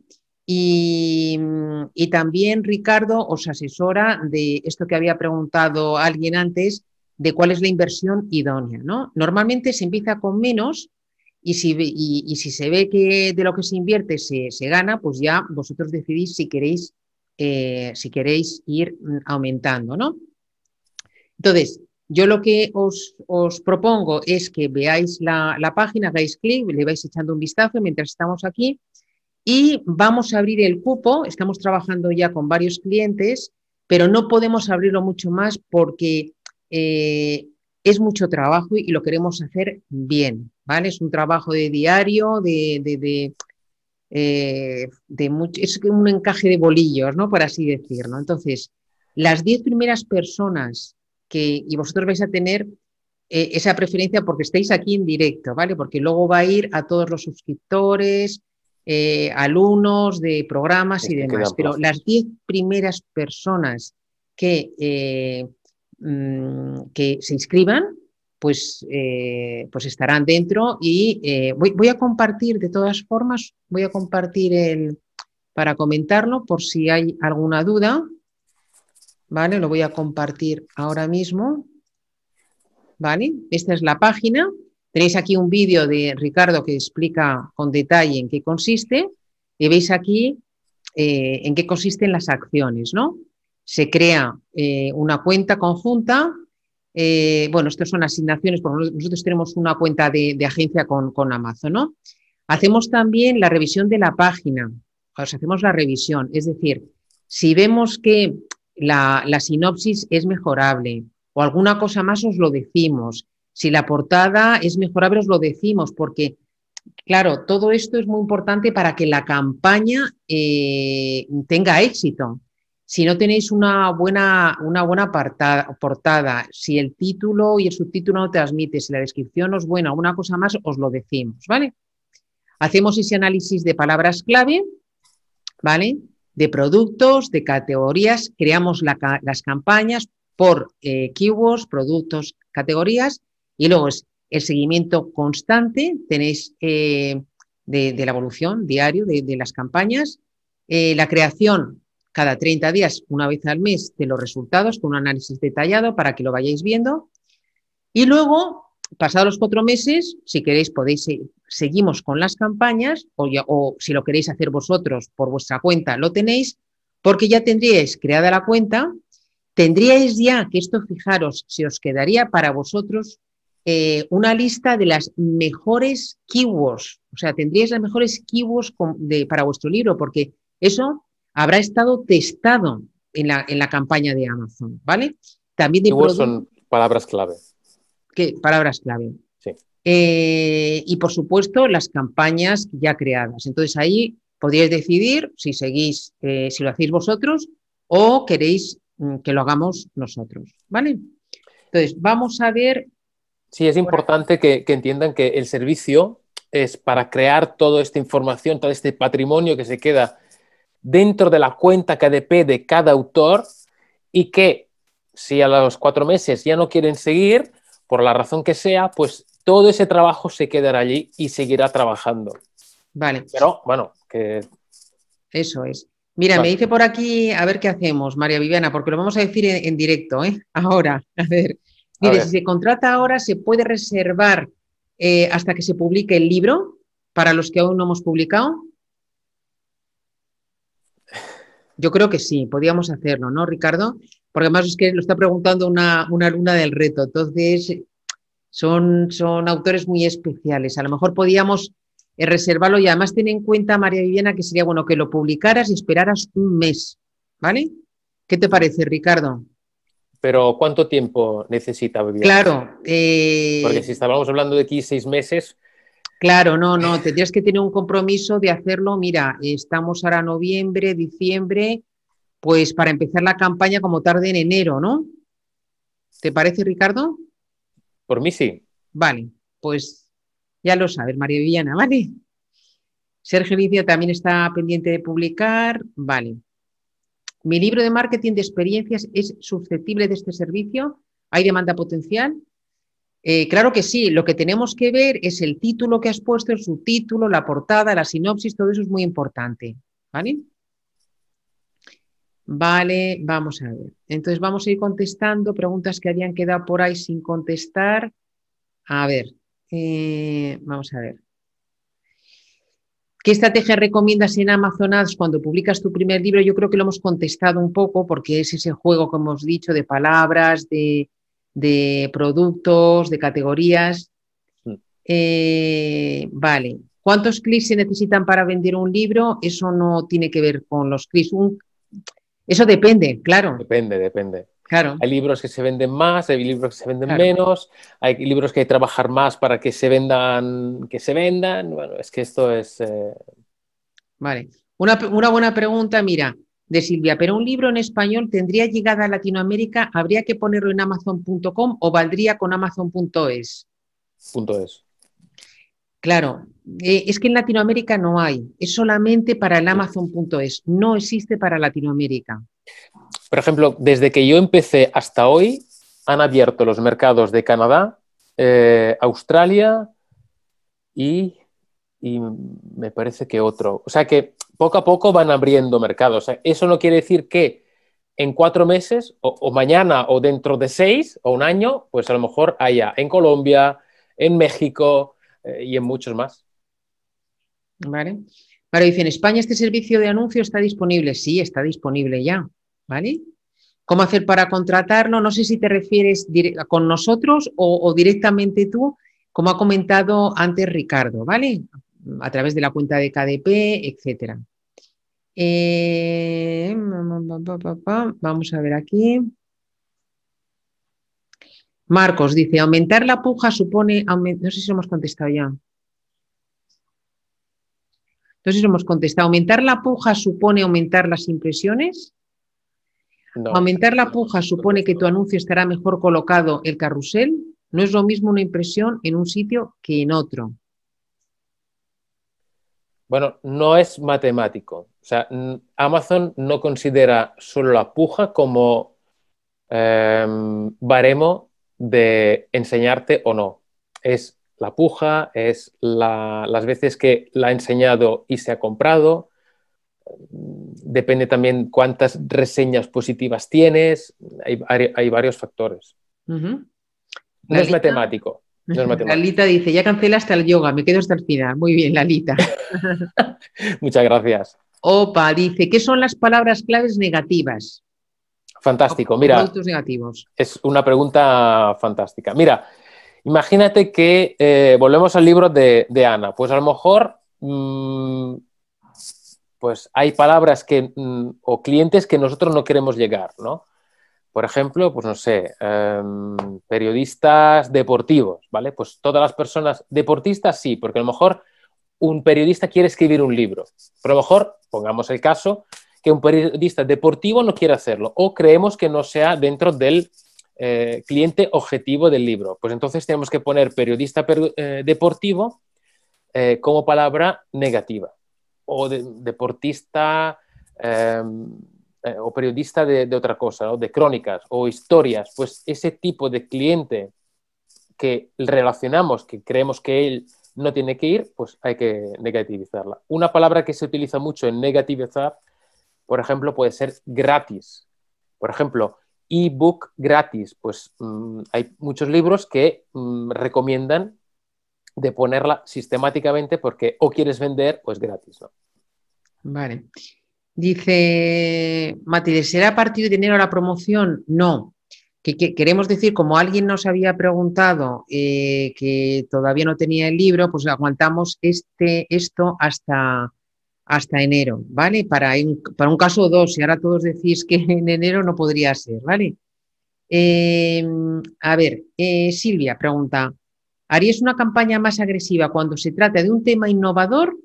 Mm, y, también Ricardo os asesora de esto que había preguntado alguien antes, de cuál es la inversión idónea. ¿no? Normalmente se empieza con menos y si, se ve que de lo que se invierte se, gana, pues ya vosotros decidís si queréis, eh, ir mm, aumentando. ¿no? Entonces, yo lo que os, propongo es que veáis la, la página, hagáis clic, le vais echando un vistazo mientras estamos aquí y vamos a abrir el cupo. Estamos trabajando ya con varios clientes, pero no podemos abrirlo mucho más porque eh, es mucho trabajo y, lo queremos hacer bien, ¿vale? Es un trabajo de diario, de, de, eh, mucho, es un encaje de bolillos, ¿no? Por así decirlo. ¿no? Entonces, las 10 primeras personas que, y vosotros vais a tener eh, esa preferencia porque estáis aquí en directo, ¿vale? Porque luego va a ir a todos los suscriptores, eh, alumnos de programas y demás, pero las 10 primeras personas que, eh, mm, que se inscriban, pues, eh, pues estarán dentro y voy, a compartir, de todas formas, voy a compartir el, para comentarlo por si hay alguna duda, ¿vale? Lo voy a compartir ahora mismo, ¿vale? Esta es la página Tenéis aquí un vídeo de Ricardo que explica con detalle en qué consiste y veis aquí eh, en qué consisten las acciones, ¿no? Se crea eh, una cuenta conjunta. Eh, bueno, estas son asignaciones, porque nosotros tenemos una cuenta de, agencia con, Amazon, ¿no? Hacemos también la revisión de la página, o sea, hacemos la revisión, es decir, si vemos que la sinopsis es mejorable o alguna cosa más, os lo decimos. Si la portada es mejorable, os lo decimos, porque, claro, todo esto es muy importante para que la campaña eh, tenga éxito. Si no tenéis una buena, una buena portada, si el título y el subtítulo no transmite, si la descripción no es buena, una cosa más, os lo decimos, ¿vale? Hacemos ese análisis de palabras clave, ¿vale? De productos, de categorías, creamos las campañas por eh, keywords, productos, categorías y luego es el seguimiento constante, tenéis eh, de, la evolución diario de, las campañas, eh, la creación cada 30 días, una vez al mes, de los resultados con un análisis detallado para que lo vayáis viendo. Y luego, pasados los cuatro meses, si queréis, podéis seguimos con las campañas o, o si lo queréis hacer vosotros por vuestra cuenta, lo tenéis, porque ya tendríais creada la cuenta, tendríais ya, que esto fijaros, se os quedaría para vosotros eh, una lista de las mejores keywords. O sea, tendríais las mejores keywords para vuestro libro, porque eso habrá estado testado en la, campaña de Amazon, ¿vale? También keywords son palabras clave. ¿Qué? Palabras clave. Sí. Eh, y por supuesto, las campañas ya creadas. Entonces ahí podríais decidir si seguís, eh, si lo hacéis vosotros o queréis mm, que lo hagamos nosotros, ¿vale? Entonces, vamos a ver Sí, es importante que, entiendan que el servicio es para crear toda esta información, todo este patrimonio que se queda dentro de la cuenta KDP de cada autor y que si a los cuatro meses ya no quieren seguir, por la razón que sea, pues todo ese trabajo se quedará allí y seguirá trabajando. Vale. Pero bueno, que... Eso es. Mira, me dice por aquí, a ver qué hacemos, María Viviana, porque lo vamos a decir en, en directo, ¿eh? Ahora, *laughs* a ver. Mire, si se contrata ahora, se puede reservar eh, hasta que se publique el libro, para los que aún no hemos publicado. Yo creo que sí, podríamos hacerlo, ¿no, Ricardo? Porque además es que lo está preguntando una, alumna del reto. Entonces, son, son, autores muy especiales. A lo mejor podíamos eh, reservarlo y además ten en cuenta, María Viviana, que sería bueno que lo publicaras y esperaras un mes. ¿Vale? ¿Qué te parece, Ricardo? Pero ¿cuánto tiempo necesita vivir? Claro. Eh, Porque si estábamos hablando de aquí seis meses. Claro, no, no, tendrías que tener un compromiso de hacerlo. Mira, estamos ahora noviembre, diciembre, pues para empezar la campaña como tarde en enero, ¿no? ¿Te parece, Ricardo? Por mí sí. Vale, pues ya lo sabes, María Viviana, ¿vale? Sergio Vicio también está pendiente de publicar, vale. Mi libro de marketing de experiencias es susceptible de este servicio. ¿Hay demanda potencial? Eh, claro que sí, lo que tenemos que ver es el título que has puesto, el subtítulo, la portada, la sinopsis, todo eso es muy importante. ¿Vale? Vale, vamos a ver. Entonces vamos a ir contestando preguntas que habían quedado por ahí sin contestar. A ver, eh, vamos a ver. ¿Qué estrategia recomiendas en Amazon Ads cuando publicas tu primer libro? Yo creo que lo hemos contestado un poco porque es ese juego que hemos dicho de palabras, de, productos, de categorías. Mm. Eh, vale. ¿Cuántos clics se necesitan para vender un libro? Eso no tiene que ver con los clics. Eso depende, claro. Depende, depende. Claro. Hay libros que se venden más, hay libros que se venden menos, hay libros que hay que trabajar más para que se vendan, que se vendan. Bueno, es que esto es. Eh, vale. Una, una, buena pregunta, mira, de Silvia, pero un libro en español tendría llegada a Latinoamérica, ¿habría que ponerlo en Amazon.com o valdría con Amazon.es? Punto es. Claro, eh, es que en Latinoamérica no hay, es solamente para el Amazon.es, no existe para Latinoamérica. Por ejemplo, desde que yo empecé hasta hoy, han abierto los mercados de Canadá, eh, Australia y, me parece que otro. O sea que poco a poco van abriendo mercados. eso no quiere decir que en cuatro meses o mañana o dentro de seis o un año, pues a lo mejor haya en Colombia, en México, y en muchos más. Vale. dice, ¿en España este servicio de anuncio está disponible? Sí, está disponible ya, ¿vale? ¿Cómo hacer para contratarlo? No sé si te refieres con nosotros o, directamente tú, como ha comentado antes Ricardo, ¿vale? A través de la cuenta de KDP, etcétera. vamos a ver aquí. Marcos dice, aumentar la puja supone... no sé si hemos contestado ya. Entonces hemos contestado, ¿aumentar la puja supone aumentar las impresiones? ¿Aumentar la puja supone que tu anuncio estará mejor colocado el carrusel? No es lo mismo una impresión en un sitio que en otro. Bueno, no es matemático. O sea, Amazon no considera solo la puja como em, baremo de enseñarte o no. Es la puja, es las veces que la ha enseñado y se ha comprado. Depende también cuántas reseñas positivas tienes. Hay, varios factores. No es matemático. Lalita dice, ya cancela hasta el yoga, me quedo hasta el final. Muy bien, Lalita. *laughs* *laughs* Muchas gracias. Opa dice, ¿qué son las palabras claves negativas? Fantástico, mira. negativos. Es una pregunta fantástica. Mira, imagínate que eh, volvemos al libro de, Ana. Pues a lo mejor mm, pues hay palabras que, mm, o clientes que nosotros no queremos llegar, ¿no? Por ejemplo, pues no sé, em, periodistas deportivos, ¿vale? Pues todas las personas, deportistas sí, porque a lo mejor un periodista quiere escribir un libro, pero a lo mejor, pongamos el caso, que un periodista deportivo no quiere hacerlo o creemos que no sea dentro del eh, cliente objetivo del libro. Pues entonces tenemos que poner periodista eh, deportivo eh, como palabra negativa o deportista em, o periodista de, otra cosa, o de crónicas o historias. Pues ese tipo de cliente que relacionamos, que creemos que él no tiene que ir, pues hay que negativizarla. Una palabra que se utiliza mucho en negativizar por ejemplo, puede ser gratis. Por ejemplo, ebook gratis. Pues mm, hay muchos libros que mm, recomiendan de ponerla sistemáticamente porque o quieres vender o es gratis. ¿no? Vale. Dice Matilde, ¿será partir de dinero la promoción? No. Que, queremos decir, como alguien nos había preguntado eh, que todavía no tenía el libro, pues aguantamos este, esto hasta, hasta enero, ¿vale? Para, para un caso o dos, y ahora todos decís que en enero no podría ser, ¿vale? Em, a ver, eh, Silvia pregunta, ¿harías una campaña más agresiva cuando se trata de un tema innovador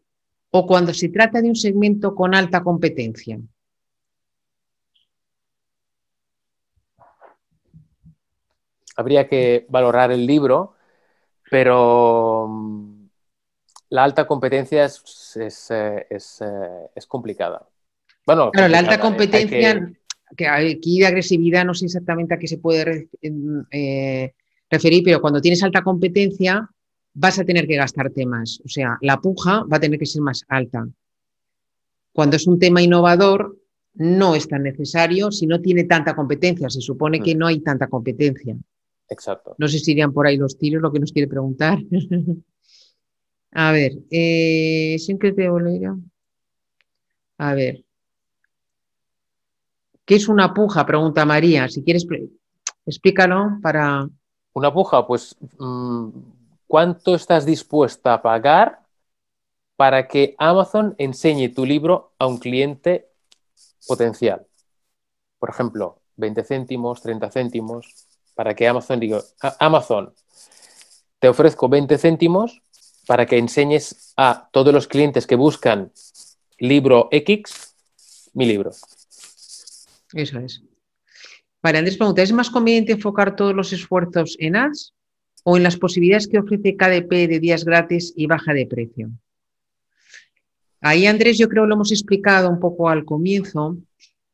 o cuando se trata de un segmento con alta competencia? Habría que valorar el libro, pero la alta competencia es, eh, eh, complicada. Bueno, la alta eh, competencia, que... aquí de agresividad no sé exactamente a qué se puede referir, pero cuando tienes alta competencia vas a tener que gastarte más. O sea, la puja va a tener que ser más alta. Cuando es un tema innovador, no es tan necesario si no tiene tanta competencia. Se supone que mm. no hay tanta competencia. Exacto. No sé si irían por ahí los tiros, lo que nos quiere preguntar. *laughs* A ver, eh, siempre te A ver. ¿Qué es una puja? Pregunta María. Si quieres, explícalo para. Una puja, pues, mm, ¿cuánto estás dispuesta a pagar para que Amazon enseñe tu libro a un cliente potencial? Por ejemplo, 20 céntimos, 30 céntimos, para que Amazon diga, Amazon, te ofrezco 20 céntimos para que enseñes a todos los clientes que buscan libro X mi libro. Eso es. Vale, Andrés pregunta, ¿es más conveniente enfocar todos los esfuerzos en ads o en las posibilidades que ofrece KDP de días gratis y baja de precio? Ahí, Andrés, yo creo que lo hemos explicado un poco al comienzo.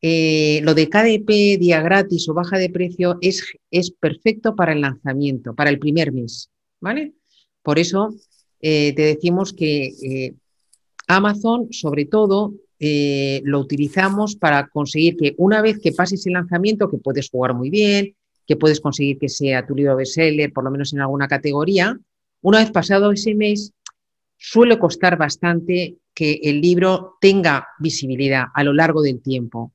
Eh, lo de KDP, día gratis o baja de precio, es, es perfecto para el lanzamiento, para el primer mes, ¿vale? Por eso eh, te decimos que eh, Amazon, sobre todo, eh, lo utilizamos para conseguir que una vez que pases el lanzamiento, que puedes jugar muy bien, que puedes conseguir que sea tu libro bestseller, por lo menos en alguna categoría, una vez pasado ese mes, suele costar bastante que el libro tenga visibilidad a lo largo del tiempo.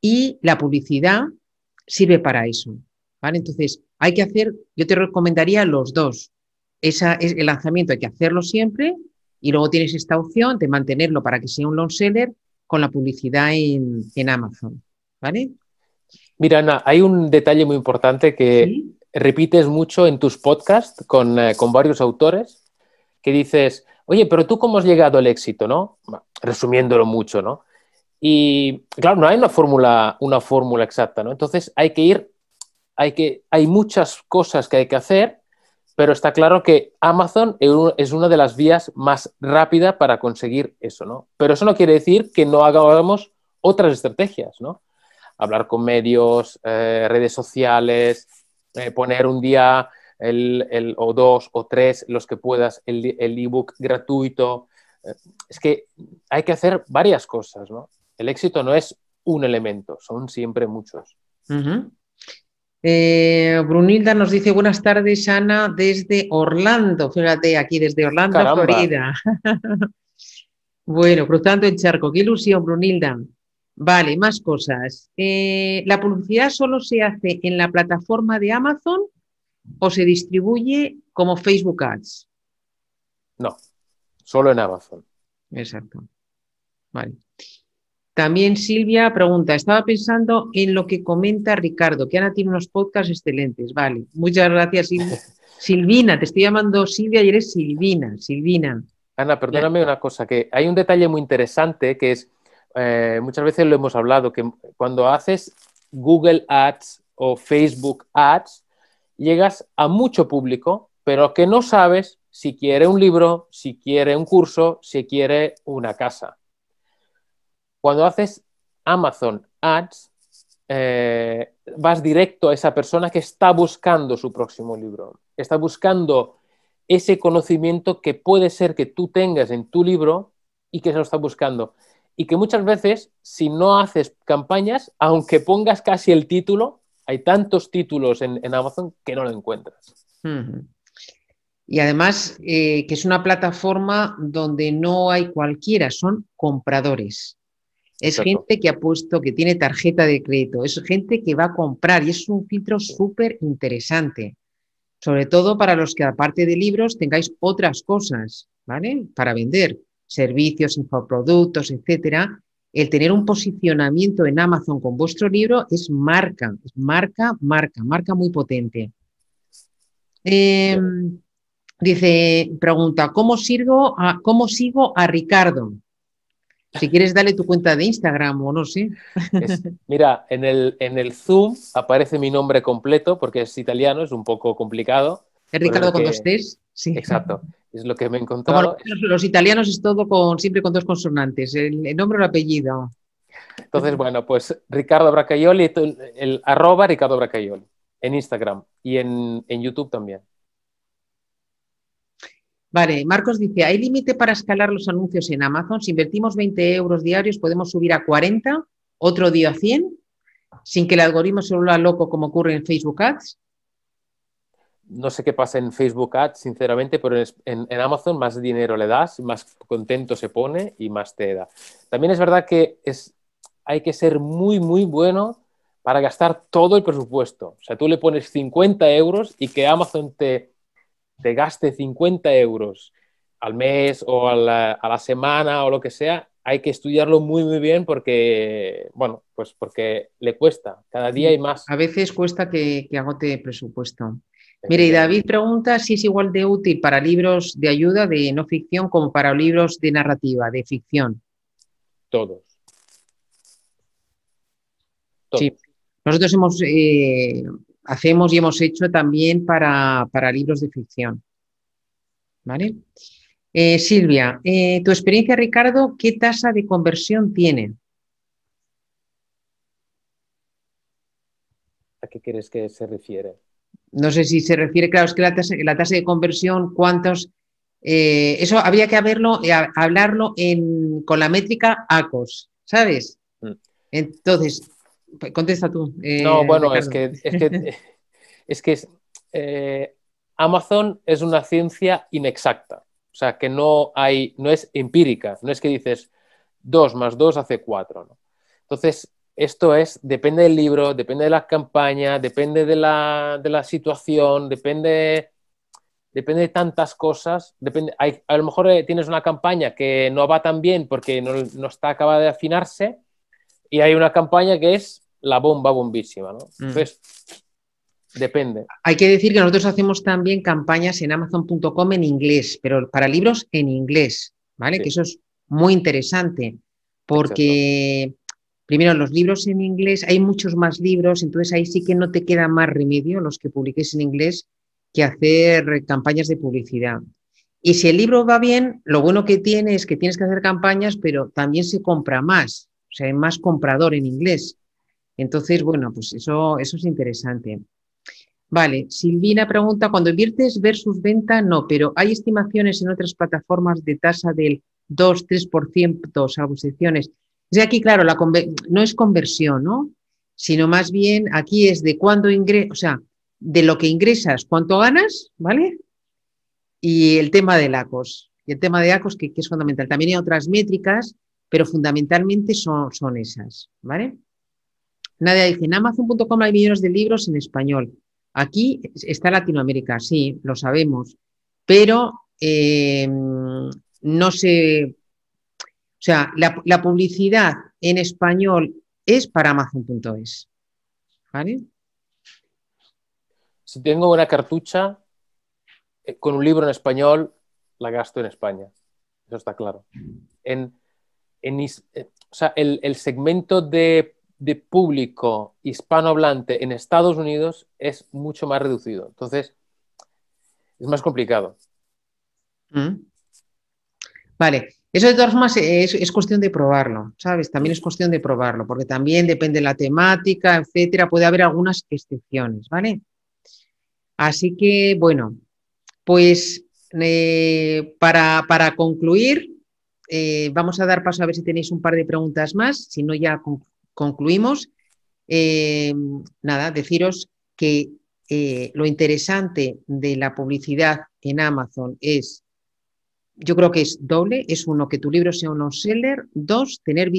Y la publicidad sirve para eso. Entonces, hay que hacer, yo te recomendaría los dos es, el lanzamiento hay que hacerlo siempre y luego tienes esta opción de mantenerlo para que sea un long seller con la publicidad en, Amazon. ¿Vale? Mira, Ana, hay un detalle muy importante que repites mucho en tus podcasts eh, con, varios autores, que dices, oye, pero tú cómo has llegado al éxito, ¿no? Resumiéndolo mucho, ¿no? Y claro, no hay una fórmula, una fórmula exacta, ¿no? Entonces hay que ir, hay, que, hay muchas cosas que hay que hacer pero está claro que Amazon es una de las vías más rápida para conseguir eso, ¿no? Pero eso no quiere decir que no hagamos otras estrategias, ¿no? Hablar con medios, eh, redes sociales, eh, poner un día o dos o tres, los que puedas, el ebook gratuito. Eh, es que hay que hacer varias cosas, ¿no? El éxito no es un elemento, son siempre muchos. Eh, Brunilda nos dice buenas tardes, Ana, desde Orlando. Fíjate, aquí desde Orlando, Florida. *laughs* bueno, cruzando el charco. Qué ilusión, Brunilda. Vale, más cosas. Eh, ¿La publicidad solo se hace en la plataforma de Amazon o se distribuye como Facebook Ads? No, solo en Amazon. Exacto. Vale. También Silvia pregunta, estaba pensando en lo que comenta Ricardo, que Ana tiene unos podcasts excelentes. Vale, muchas gracias *laughs* Silvina, te estoy llamando Silvia y eres Silvina, Silvina. Ana, perdóname una cosa, que hay un detalle muy interesante que es, eh, muchas veces lo hemos hablado, que cuando haces Google Ads o Facebook Ads, llegas a mucho público, pero que no sabes si quiere un libro, si quiere un curso, si quiere una casa. Cuando haces Amazon Ads, eh, vas directo a esa persona que está buscando su próximo libro, está buscando ese conocimiento que puede ser que tú tengas en tu libro y que se lo está buscando. Y que muchas veces, si no haces campañas, aunque pongas casi el título, hay tantos títulos en, Amazon que no lo encuentras. Y además, eh, que es una plataforma donde no hay cualquiera, son compradores. Es gente que ha puesto, que tiene tarjeta de crédito, es gente que va a comprar y es un filtro súper interesante, sobre todo para los que aparte de libros tengáis otras cosas, ¿vale? Para vender, servicios, infoproductos, etcétera. El tener un posicionamiento en Amazon con vuestro libro es marca, es marca, marca, marca muy potente. Em, dice, pregunta, ¿cómo, sirvo a, ¿cómo sigo a Ricardo? Si quieres, dale tu cuenta de Instagram o no sé. mira, en el, Zoom aparece mi nombre completo porque es italiano, es un poco complicado. Es Ricardo con Sí. Exacto, es lo que me he encontrado. Los, italianos es todo con, siempre con dos consonantes, el, nombre o el apellido. Entonces, bueno, pues Ricardo Bracaioli, el, arroba Ricardo Bracaioli en Instagram y en YouTube también. Vale, Marcos dice, ¿hay límite para escalar los anuncios en Amazon? Si invertimos 20 euros diarios, ¿podemos subir a 40, otro día a 100, sin que el algoritmo se vuelva loco como ocurre en Facebook Ads? No sé qué pasa en Facebook Ads, sinceramente, pero en, Amazon más dinero le das, más contento se pone y más te da. También es verdad que es, hay que ser muy, muy bueno para gastar todo el presupuesto. O sea, tú le pones 50 euros y que Amazon te te gaste 50 euros al mes o a la, semana o lo que sea, hay que estudiarlo muy, muy bien porque, bueno, pues porque le cuesta, cada día hay más. A veces cuesta que, que agote presupuesto. Mire, y David pregunta si es igual de útil para libros de ayuda de no ficción como para libros de narrativa, de ficción. Todos. Sí. Nosotros hemos eh, hacemos y hemos hecho también para, libros de ficción. Eh, Silvia, eh, tu experiencia, Ricardo, ¿qué tasa de conversión tiene? ¿A qué crees que se refiere? No sé si se refiere, claro, es que la tasa, de conversión, cuántos... Eh, eso había que haberlo, hablarlo con la métrica ACOS, ¿sabes? Mm. Entonces, Contesta tú. Eh, no, bueno, es que es que, *laughs* eh, es que eh, Amazon es una ciencia inexacta. O sea, que no hay, no es empírica, no es que dices 2 más 2 hace 4. ¿no? Entonces, esto es, depende del libro, depende de la campaña, depende de la, de la situación, depende, depende de tantas cosas. Depende, a lo mejor tienes una campaña que no va tan bien porque no, no está acabada de afinarse y hay una campaña que es la bomba bombísima, ¿no? Mm. Entonces, depende. Hay que decir que nosotros hacemos también campañas en amazon.com en inglés, pero para libros en inglés, ¿vale? Que eso es muy interesante, porque primero los libros en inglés, hay muchos más libros, entonces ahí sí que no te queda más remedio los que publiques en inglés que hacer campañas de publicidad. Y si el libro va bien, lo bueno que tiene es que tienes que hacer campañas, pero también se compra más sea, hay más comprador en inglés. Entonces, bueno, pues eso, eso es interesante. Vale, Silvina pregunta, cuando inviertes versus venta, no, pero hay estimaciones en otras plataformas de tasa del 2-3%, salvo excepciones. Es aquí, claro, no es conversión, ¿no? Sino más bien aquí es de cuándo ingresas, o sea, de lo que ingresas, cuánto ganas, ¿vale? Y el tema del ACOS. Y el tema de ACOS, que, que es fundamental. También hay otras métricas pero fundamentalmente son, esas, ¿vale? Nadie dice, en amazon.com hay millones de libros en español. Aquí está Latinoamérica, sí, lo sabemos, pero eh, no sé, O sea, la, publicidad en español es para amazon.es, ¿vale? Si tengo una cartucha eh, con un libro en español, la gasto en España, eso está claro. En, eh, el, segmento de, público hispanohablante en Estados Unidos es mucho más reducido. Entonces, es más complicado. Mm. Vale. Eso de todas formas eh, es, cuestión de probarlo, ¿sabes? También es cuestión de probarlo, porque también depende de la temática, etcétera. Puede haber algunas excepciones, ¿vale? Así que, bueno, pues eh, para, para concluir, eh, vamos a dar paso a ver si tenéis un par de preguntas más, si no ya concluimos. Eh, nada, deciros que eh, lo interesante de la publicidad en Amazon es, yo creo que es doble, es uno, que tu libro sea un seller, dos, tener,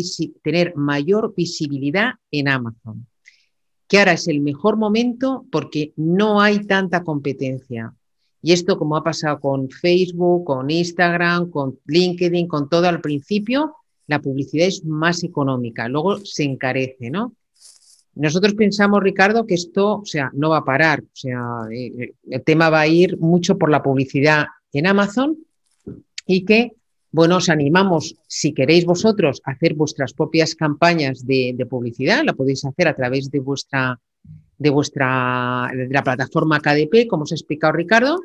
tener mayor visibilidad en Amazon que ahora es el mejor momento porque no hay tanta competencia. Y esto, como ha pasado con Facebook, con Instagram, con LinkedIn, con todo al principio, la publicidad es más económica, luego se encarece, ¿no? Nosotros pensamos, Ricardo, que esto, o sea, no va a parar, o sea, eh, el tema va a ir mucho por la publicidad en Amazon y que, bueno, os animamos, si queréis vosotros, a hacer vuestras propias campañas de publicidad, la podéis hacer a través de vuestra de vuestra de la plataforma KDP, como os ha explicado Ricardo,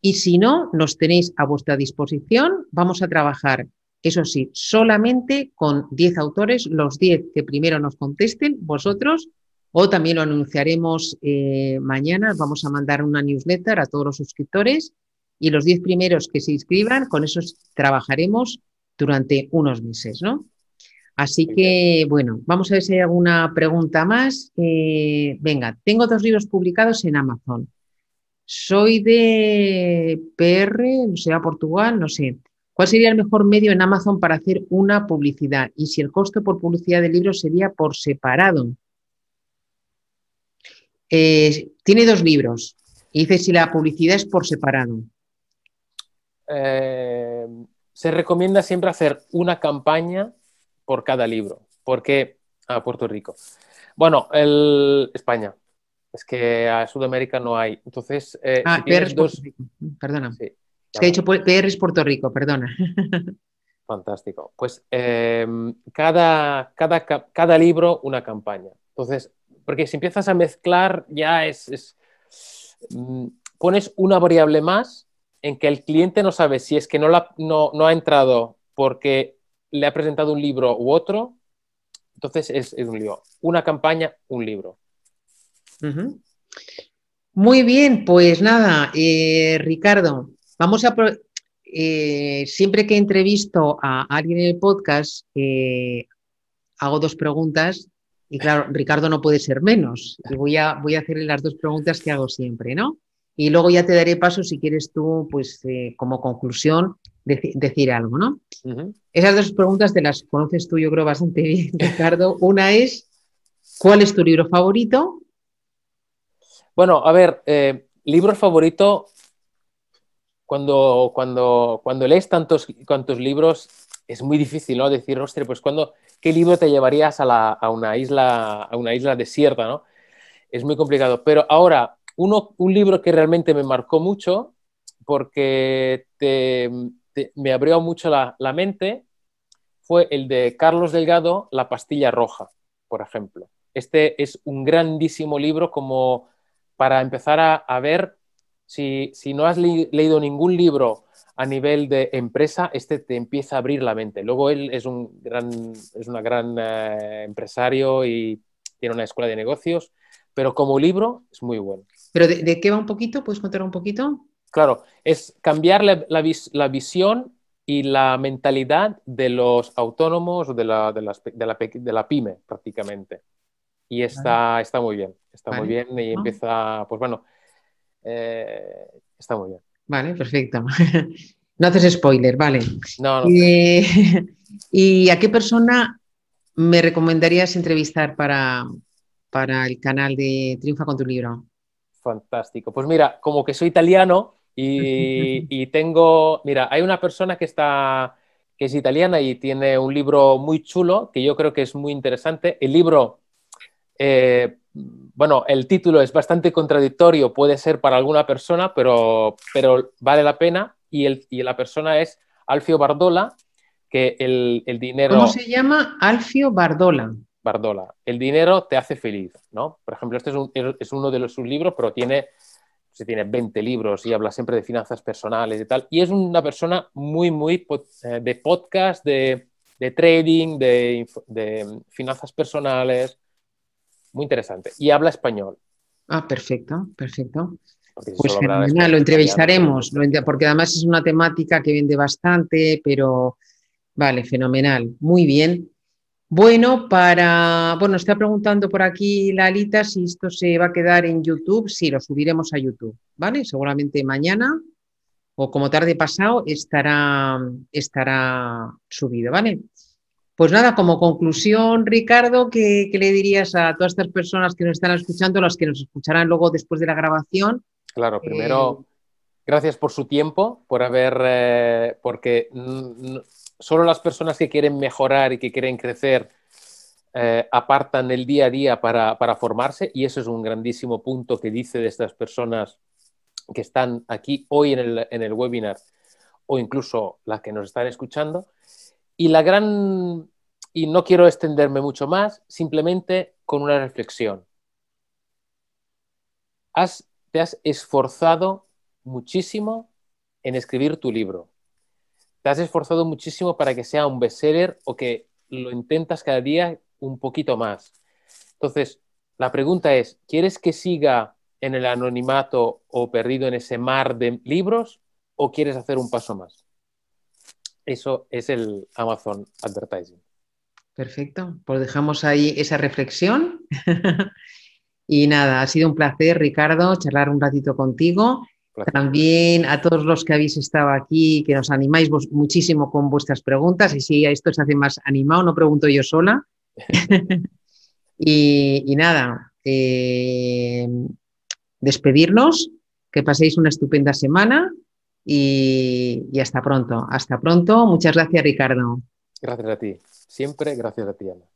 y si no, nos tenéis a vuestra disposición. Vamos a trabajar, eso sí, solamente con 10 autores, los 10 que primero nos contesten, vosotros, o también lo anunciaremos eh, mañana. Vamos a mandar una newsletter a todos los suscriptores y los 10 primeros que se inscriban, con esos trabajaremos durante unos meses, ¿no? Así que, bueno, vamos a ver si hay alguna pregunta más. Eh, venga, tengo dos libros publicados en Amazon. Soy de PR, no sé, a Portugal, no sé. ¿Cuál sería el mejor medio en Amazon para hacer una publicidad? Y si el costo por publicidad del libro sería por separado. Eh, tiene dos libros. dice si la publicidad es por separado. Eh, se recomienda siempre hacer una campaña por cada libro. ¿Por qué a ah, Puerto Rico? Bueno, el, España. Es que a Sudamérica no hay. Entonces, eh, ah, PR es Perdona. es que he dicho PR es Puerto Rico, perdona. *laughs* Fantástico. Pues em, cada, cada, cada, libro una campaña. Entonces, porque si empiezas a mezclar, ya es, mm, pones una variable más en que el cliente no sabe si es que no, la, no ha entrado porque le ha presentado un libro u otro, entonces es, un libro. Una campaña, un libro. Muy bien, pues nada, eh, Ricardo, vamos a... Eh, siempre que entrevisto a alguien en el podcast, eh, hago dos preguntas y claro, Ricardo no puede ser menos. voy a, voy a hacerle las dos preguntas que hago siempre, ¿no? Y luego ya te daré paso si quieres tú, pues como conclusión, decir algo, ¿no? Esas dos preguntas te las conoces tú, yo creo, bastante bien, *laughs* Ricardo. Una es, ¿cuál es tu libro favorito? Bueno, a ver, eh, libro favorito, cuando, cuando, cuando lees tantos, libros, es muy difícil, ¿no? Decir, hostia, pues cuando, ¿qué libro te llevarías a, la, a, una, isla, a una isla desierta, ¿no? Es muy complicado. Pero ahora, uno, un libro que realmente me marcó mucho, porque te, me abrió mucho la, mente fue el de Carlos Delgado, La pastilla roja, por ejemplo. Este es un grandísimo libro como para empezar a, ver si, si, no has leído ningún libro a nivel de empresa, este te empieza a abrir la mente. Luego él es un gran, es una gran eh, empresario y tiene una escuela de negocios, pero como libro es muy bueno. ¿Pero de, de qué va un poquito? ¿Puedes contar un poquito? Claro, es cambiar la, visión y la mentalidad de los autónomos de la, de la, de la pyme prácticamente. Y está, está muy bien, está muy bien y ah. empieza, pues bueno, eh, está muy bien. Vale, perfecto. *laughs* No haces spoiler, vale. No, *laughs* ¿Y a qué persona me recomendarías entrevistar para, para el canal de Triunfa con tu libro? Fantástico. Pues mira, como que soy italiano, y, tengo, mira, hay una persona que está que es italiana y tiene un libro muy chulo que yo creo que es muy interesante. El libro, eh, bueno, el título es bastante contradictorio, puede ser para alguna persona, pero, pero vale la pena. Y, el, la persona es Alfio Bardola, que el, el dinero... ¿Cómo se llama? Alfio Bardola. Bardola. El dinero te hace feliz, ¿no? Por ejemplo, este es, uno de los, sus libros, pero tiene se tiene 20 libros y habla siempre de finanzas personales y tal. Y es una persona muy, muy pues, eh, de podcast, de, trading, de, finanzas personales. Muy interesante. Y habla español. Ah, perfecto, perfecto. Pues lo entrevistaremos, porque además es una temática que vende bastante, pero vale, fenomenal. Muy bien bueno para. Bueno, está preguntando por aquí Lalita si esto se va a quedar en YouTube. si lo subiremos a YouTube, ¿vale? Seguramente mañana o como tarde pasado estará, estará subido, ¿vale? Pues nada, como conclusión, Ricardo, ¿qué, le dirías a todas estas personas que nos están escuchando, las que nos escucharán luego después de la grabación? Claro, primero, eh, gracias por su tiempo, por haber, eh, porque solo las personas que quieren mejorar y que quieren crecer eh, apartan el día a día para, formarse y eso es un grandísimo punto que dice de estas personas que están aquí hoy en el, webinar o incluso las que nos están escuchando. Y la gran, y no quiero extenderme mucho más, simplemente con una reflexión. te has esforzado muchísimo en escribir tu libro te has esforzado muchísimo para que sea un bestseller o que lo intentas cada día un poquito más. Entonces, la pregunta es, ¿quieres que siga en el anonimato o perdido en ese mar de libros o quieres hacer un paso más? Eso es el Amazon Advertising. Perfecto, pues dejamos ahí esa reflexión. *laughs* y nada, ha sido un placer, Ricardo, charlar un ratito contigo. También a todos los que habéis estado aquí, que nos animáis muchísimo con vuestras preguntas y si esto se hace más animado, no pregunto yo sola. *laughs* y, nada, eh, despedirnos, que paséis una estupenda semana y, y hasta pronto. Hasta pronto. Muchas gracias, Ricardo. Gracias a ti. Siempre gracias a ti, Ana.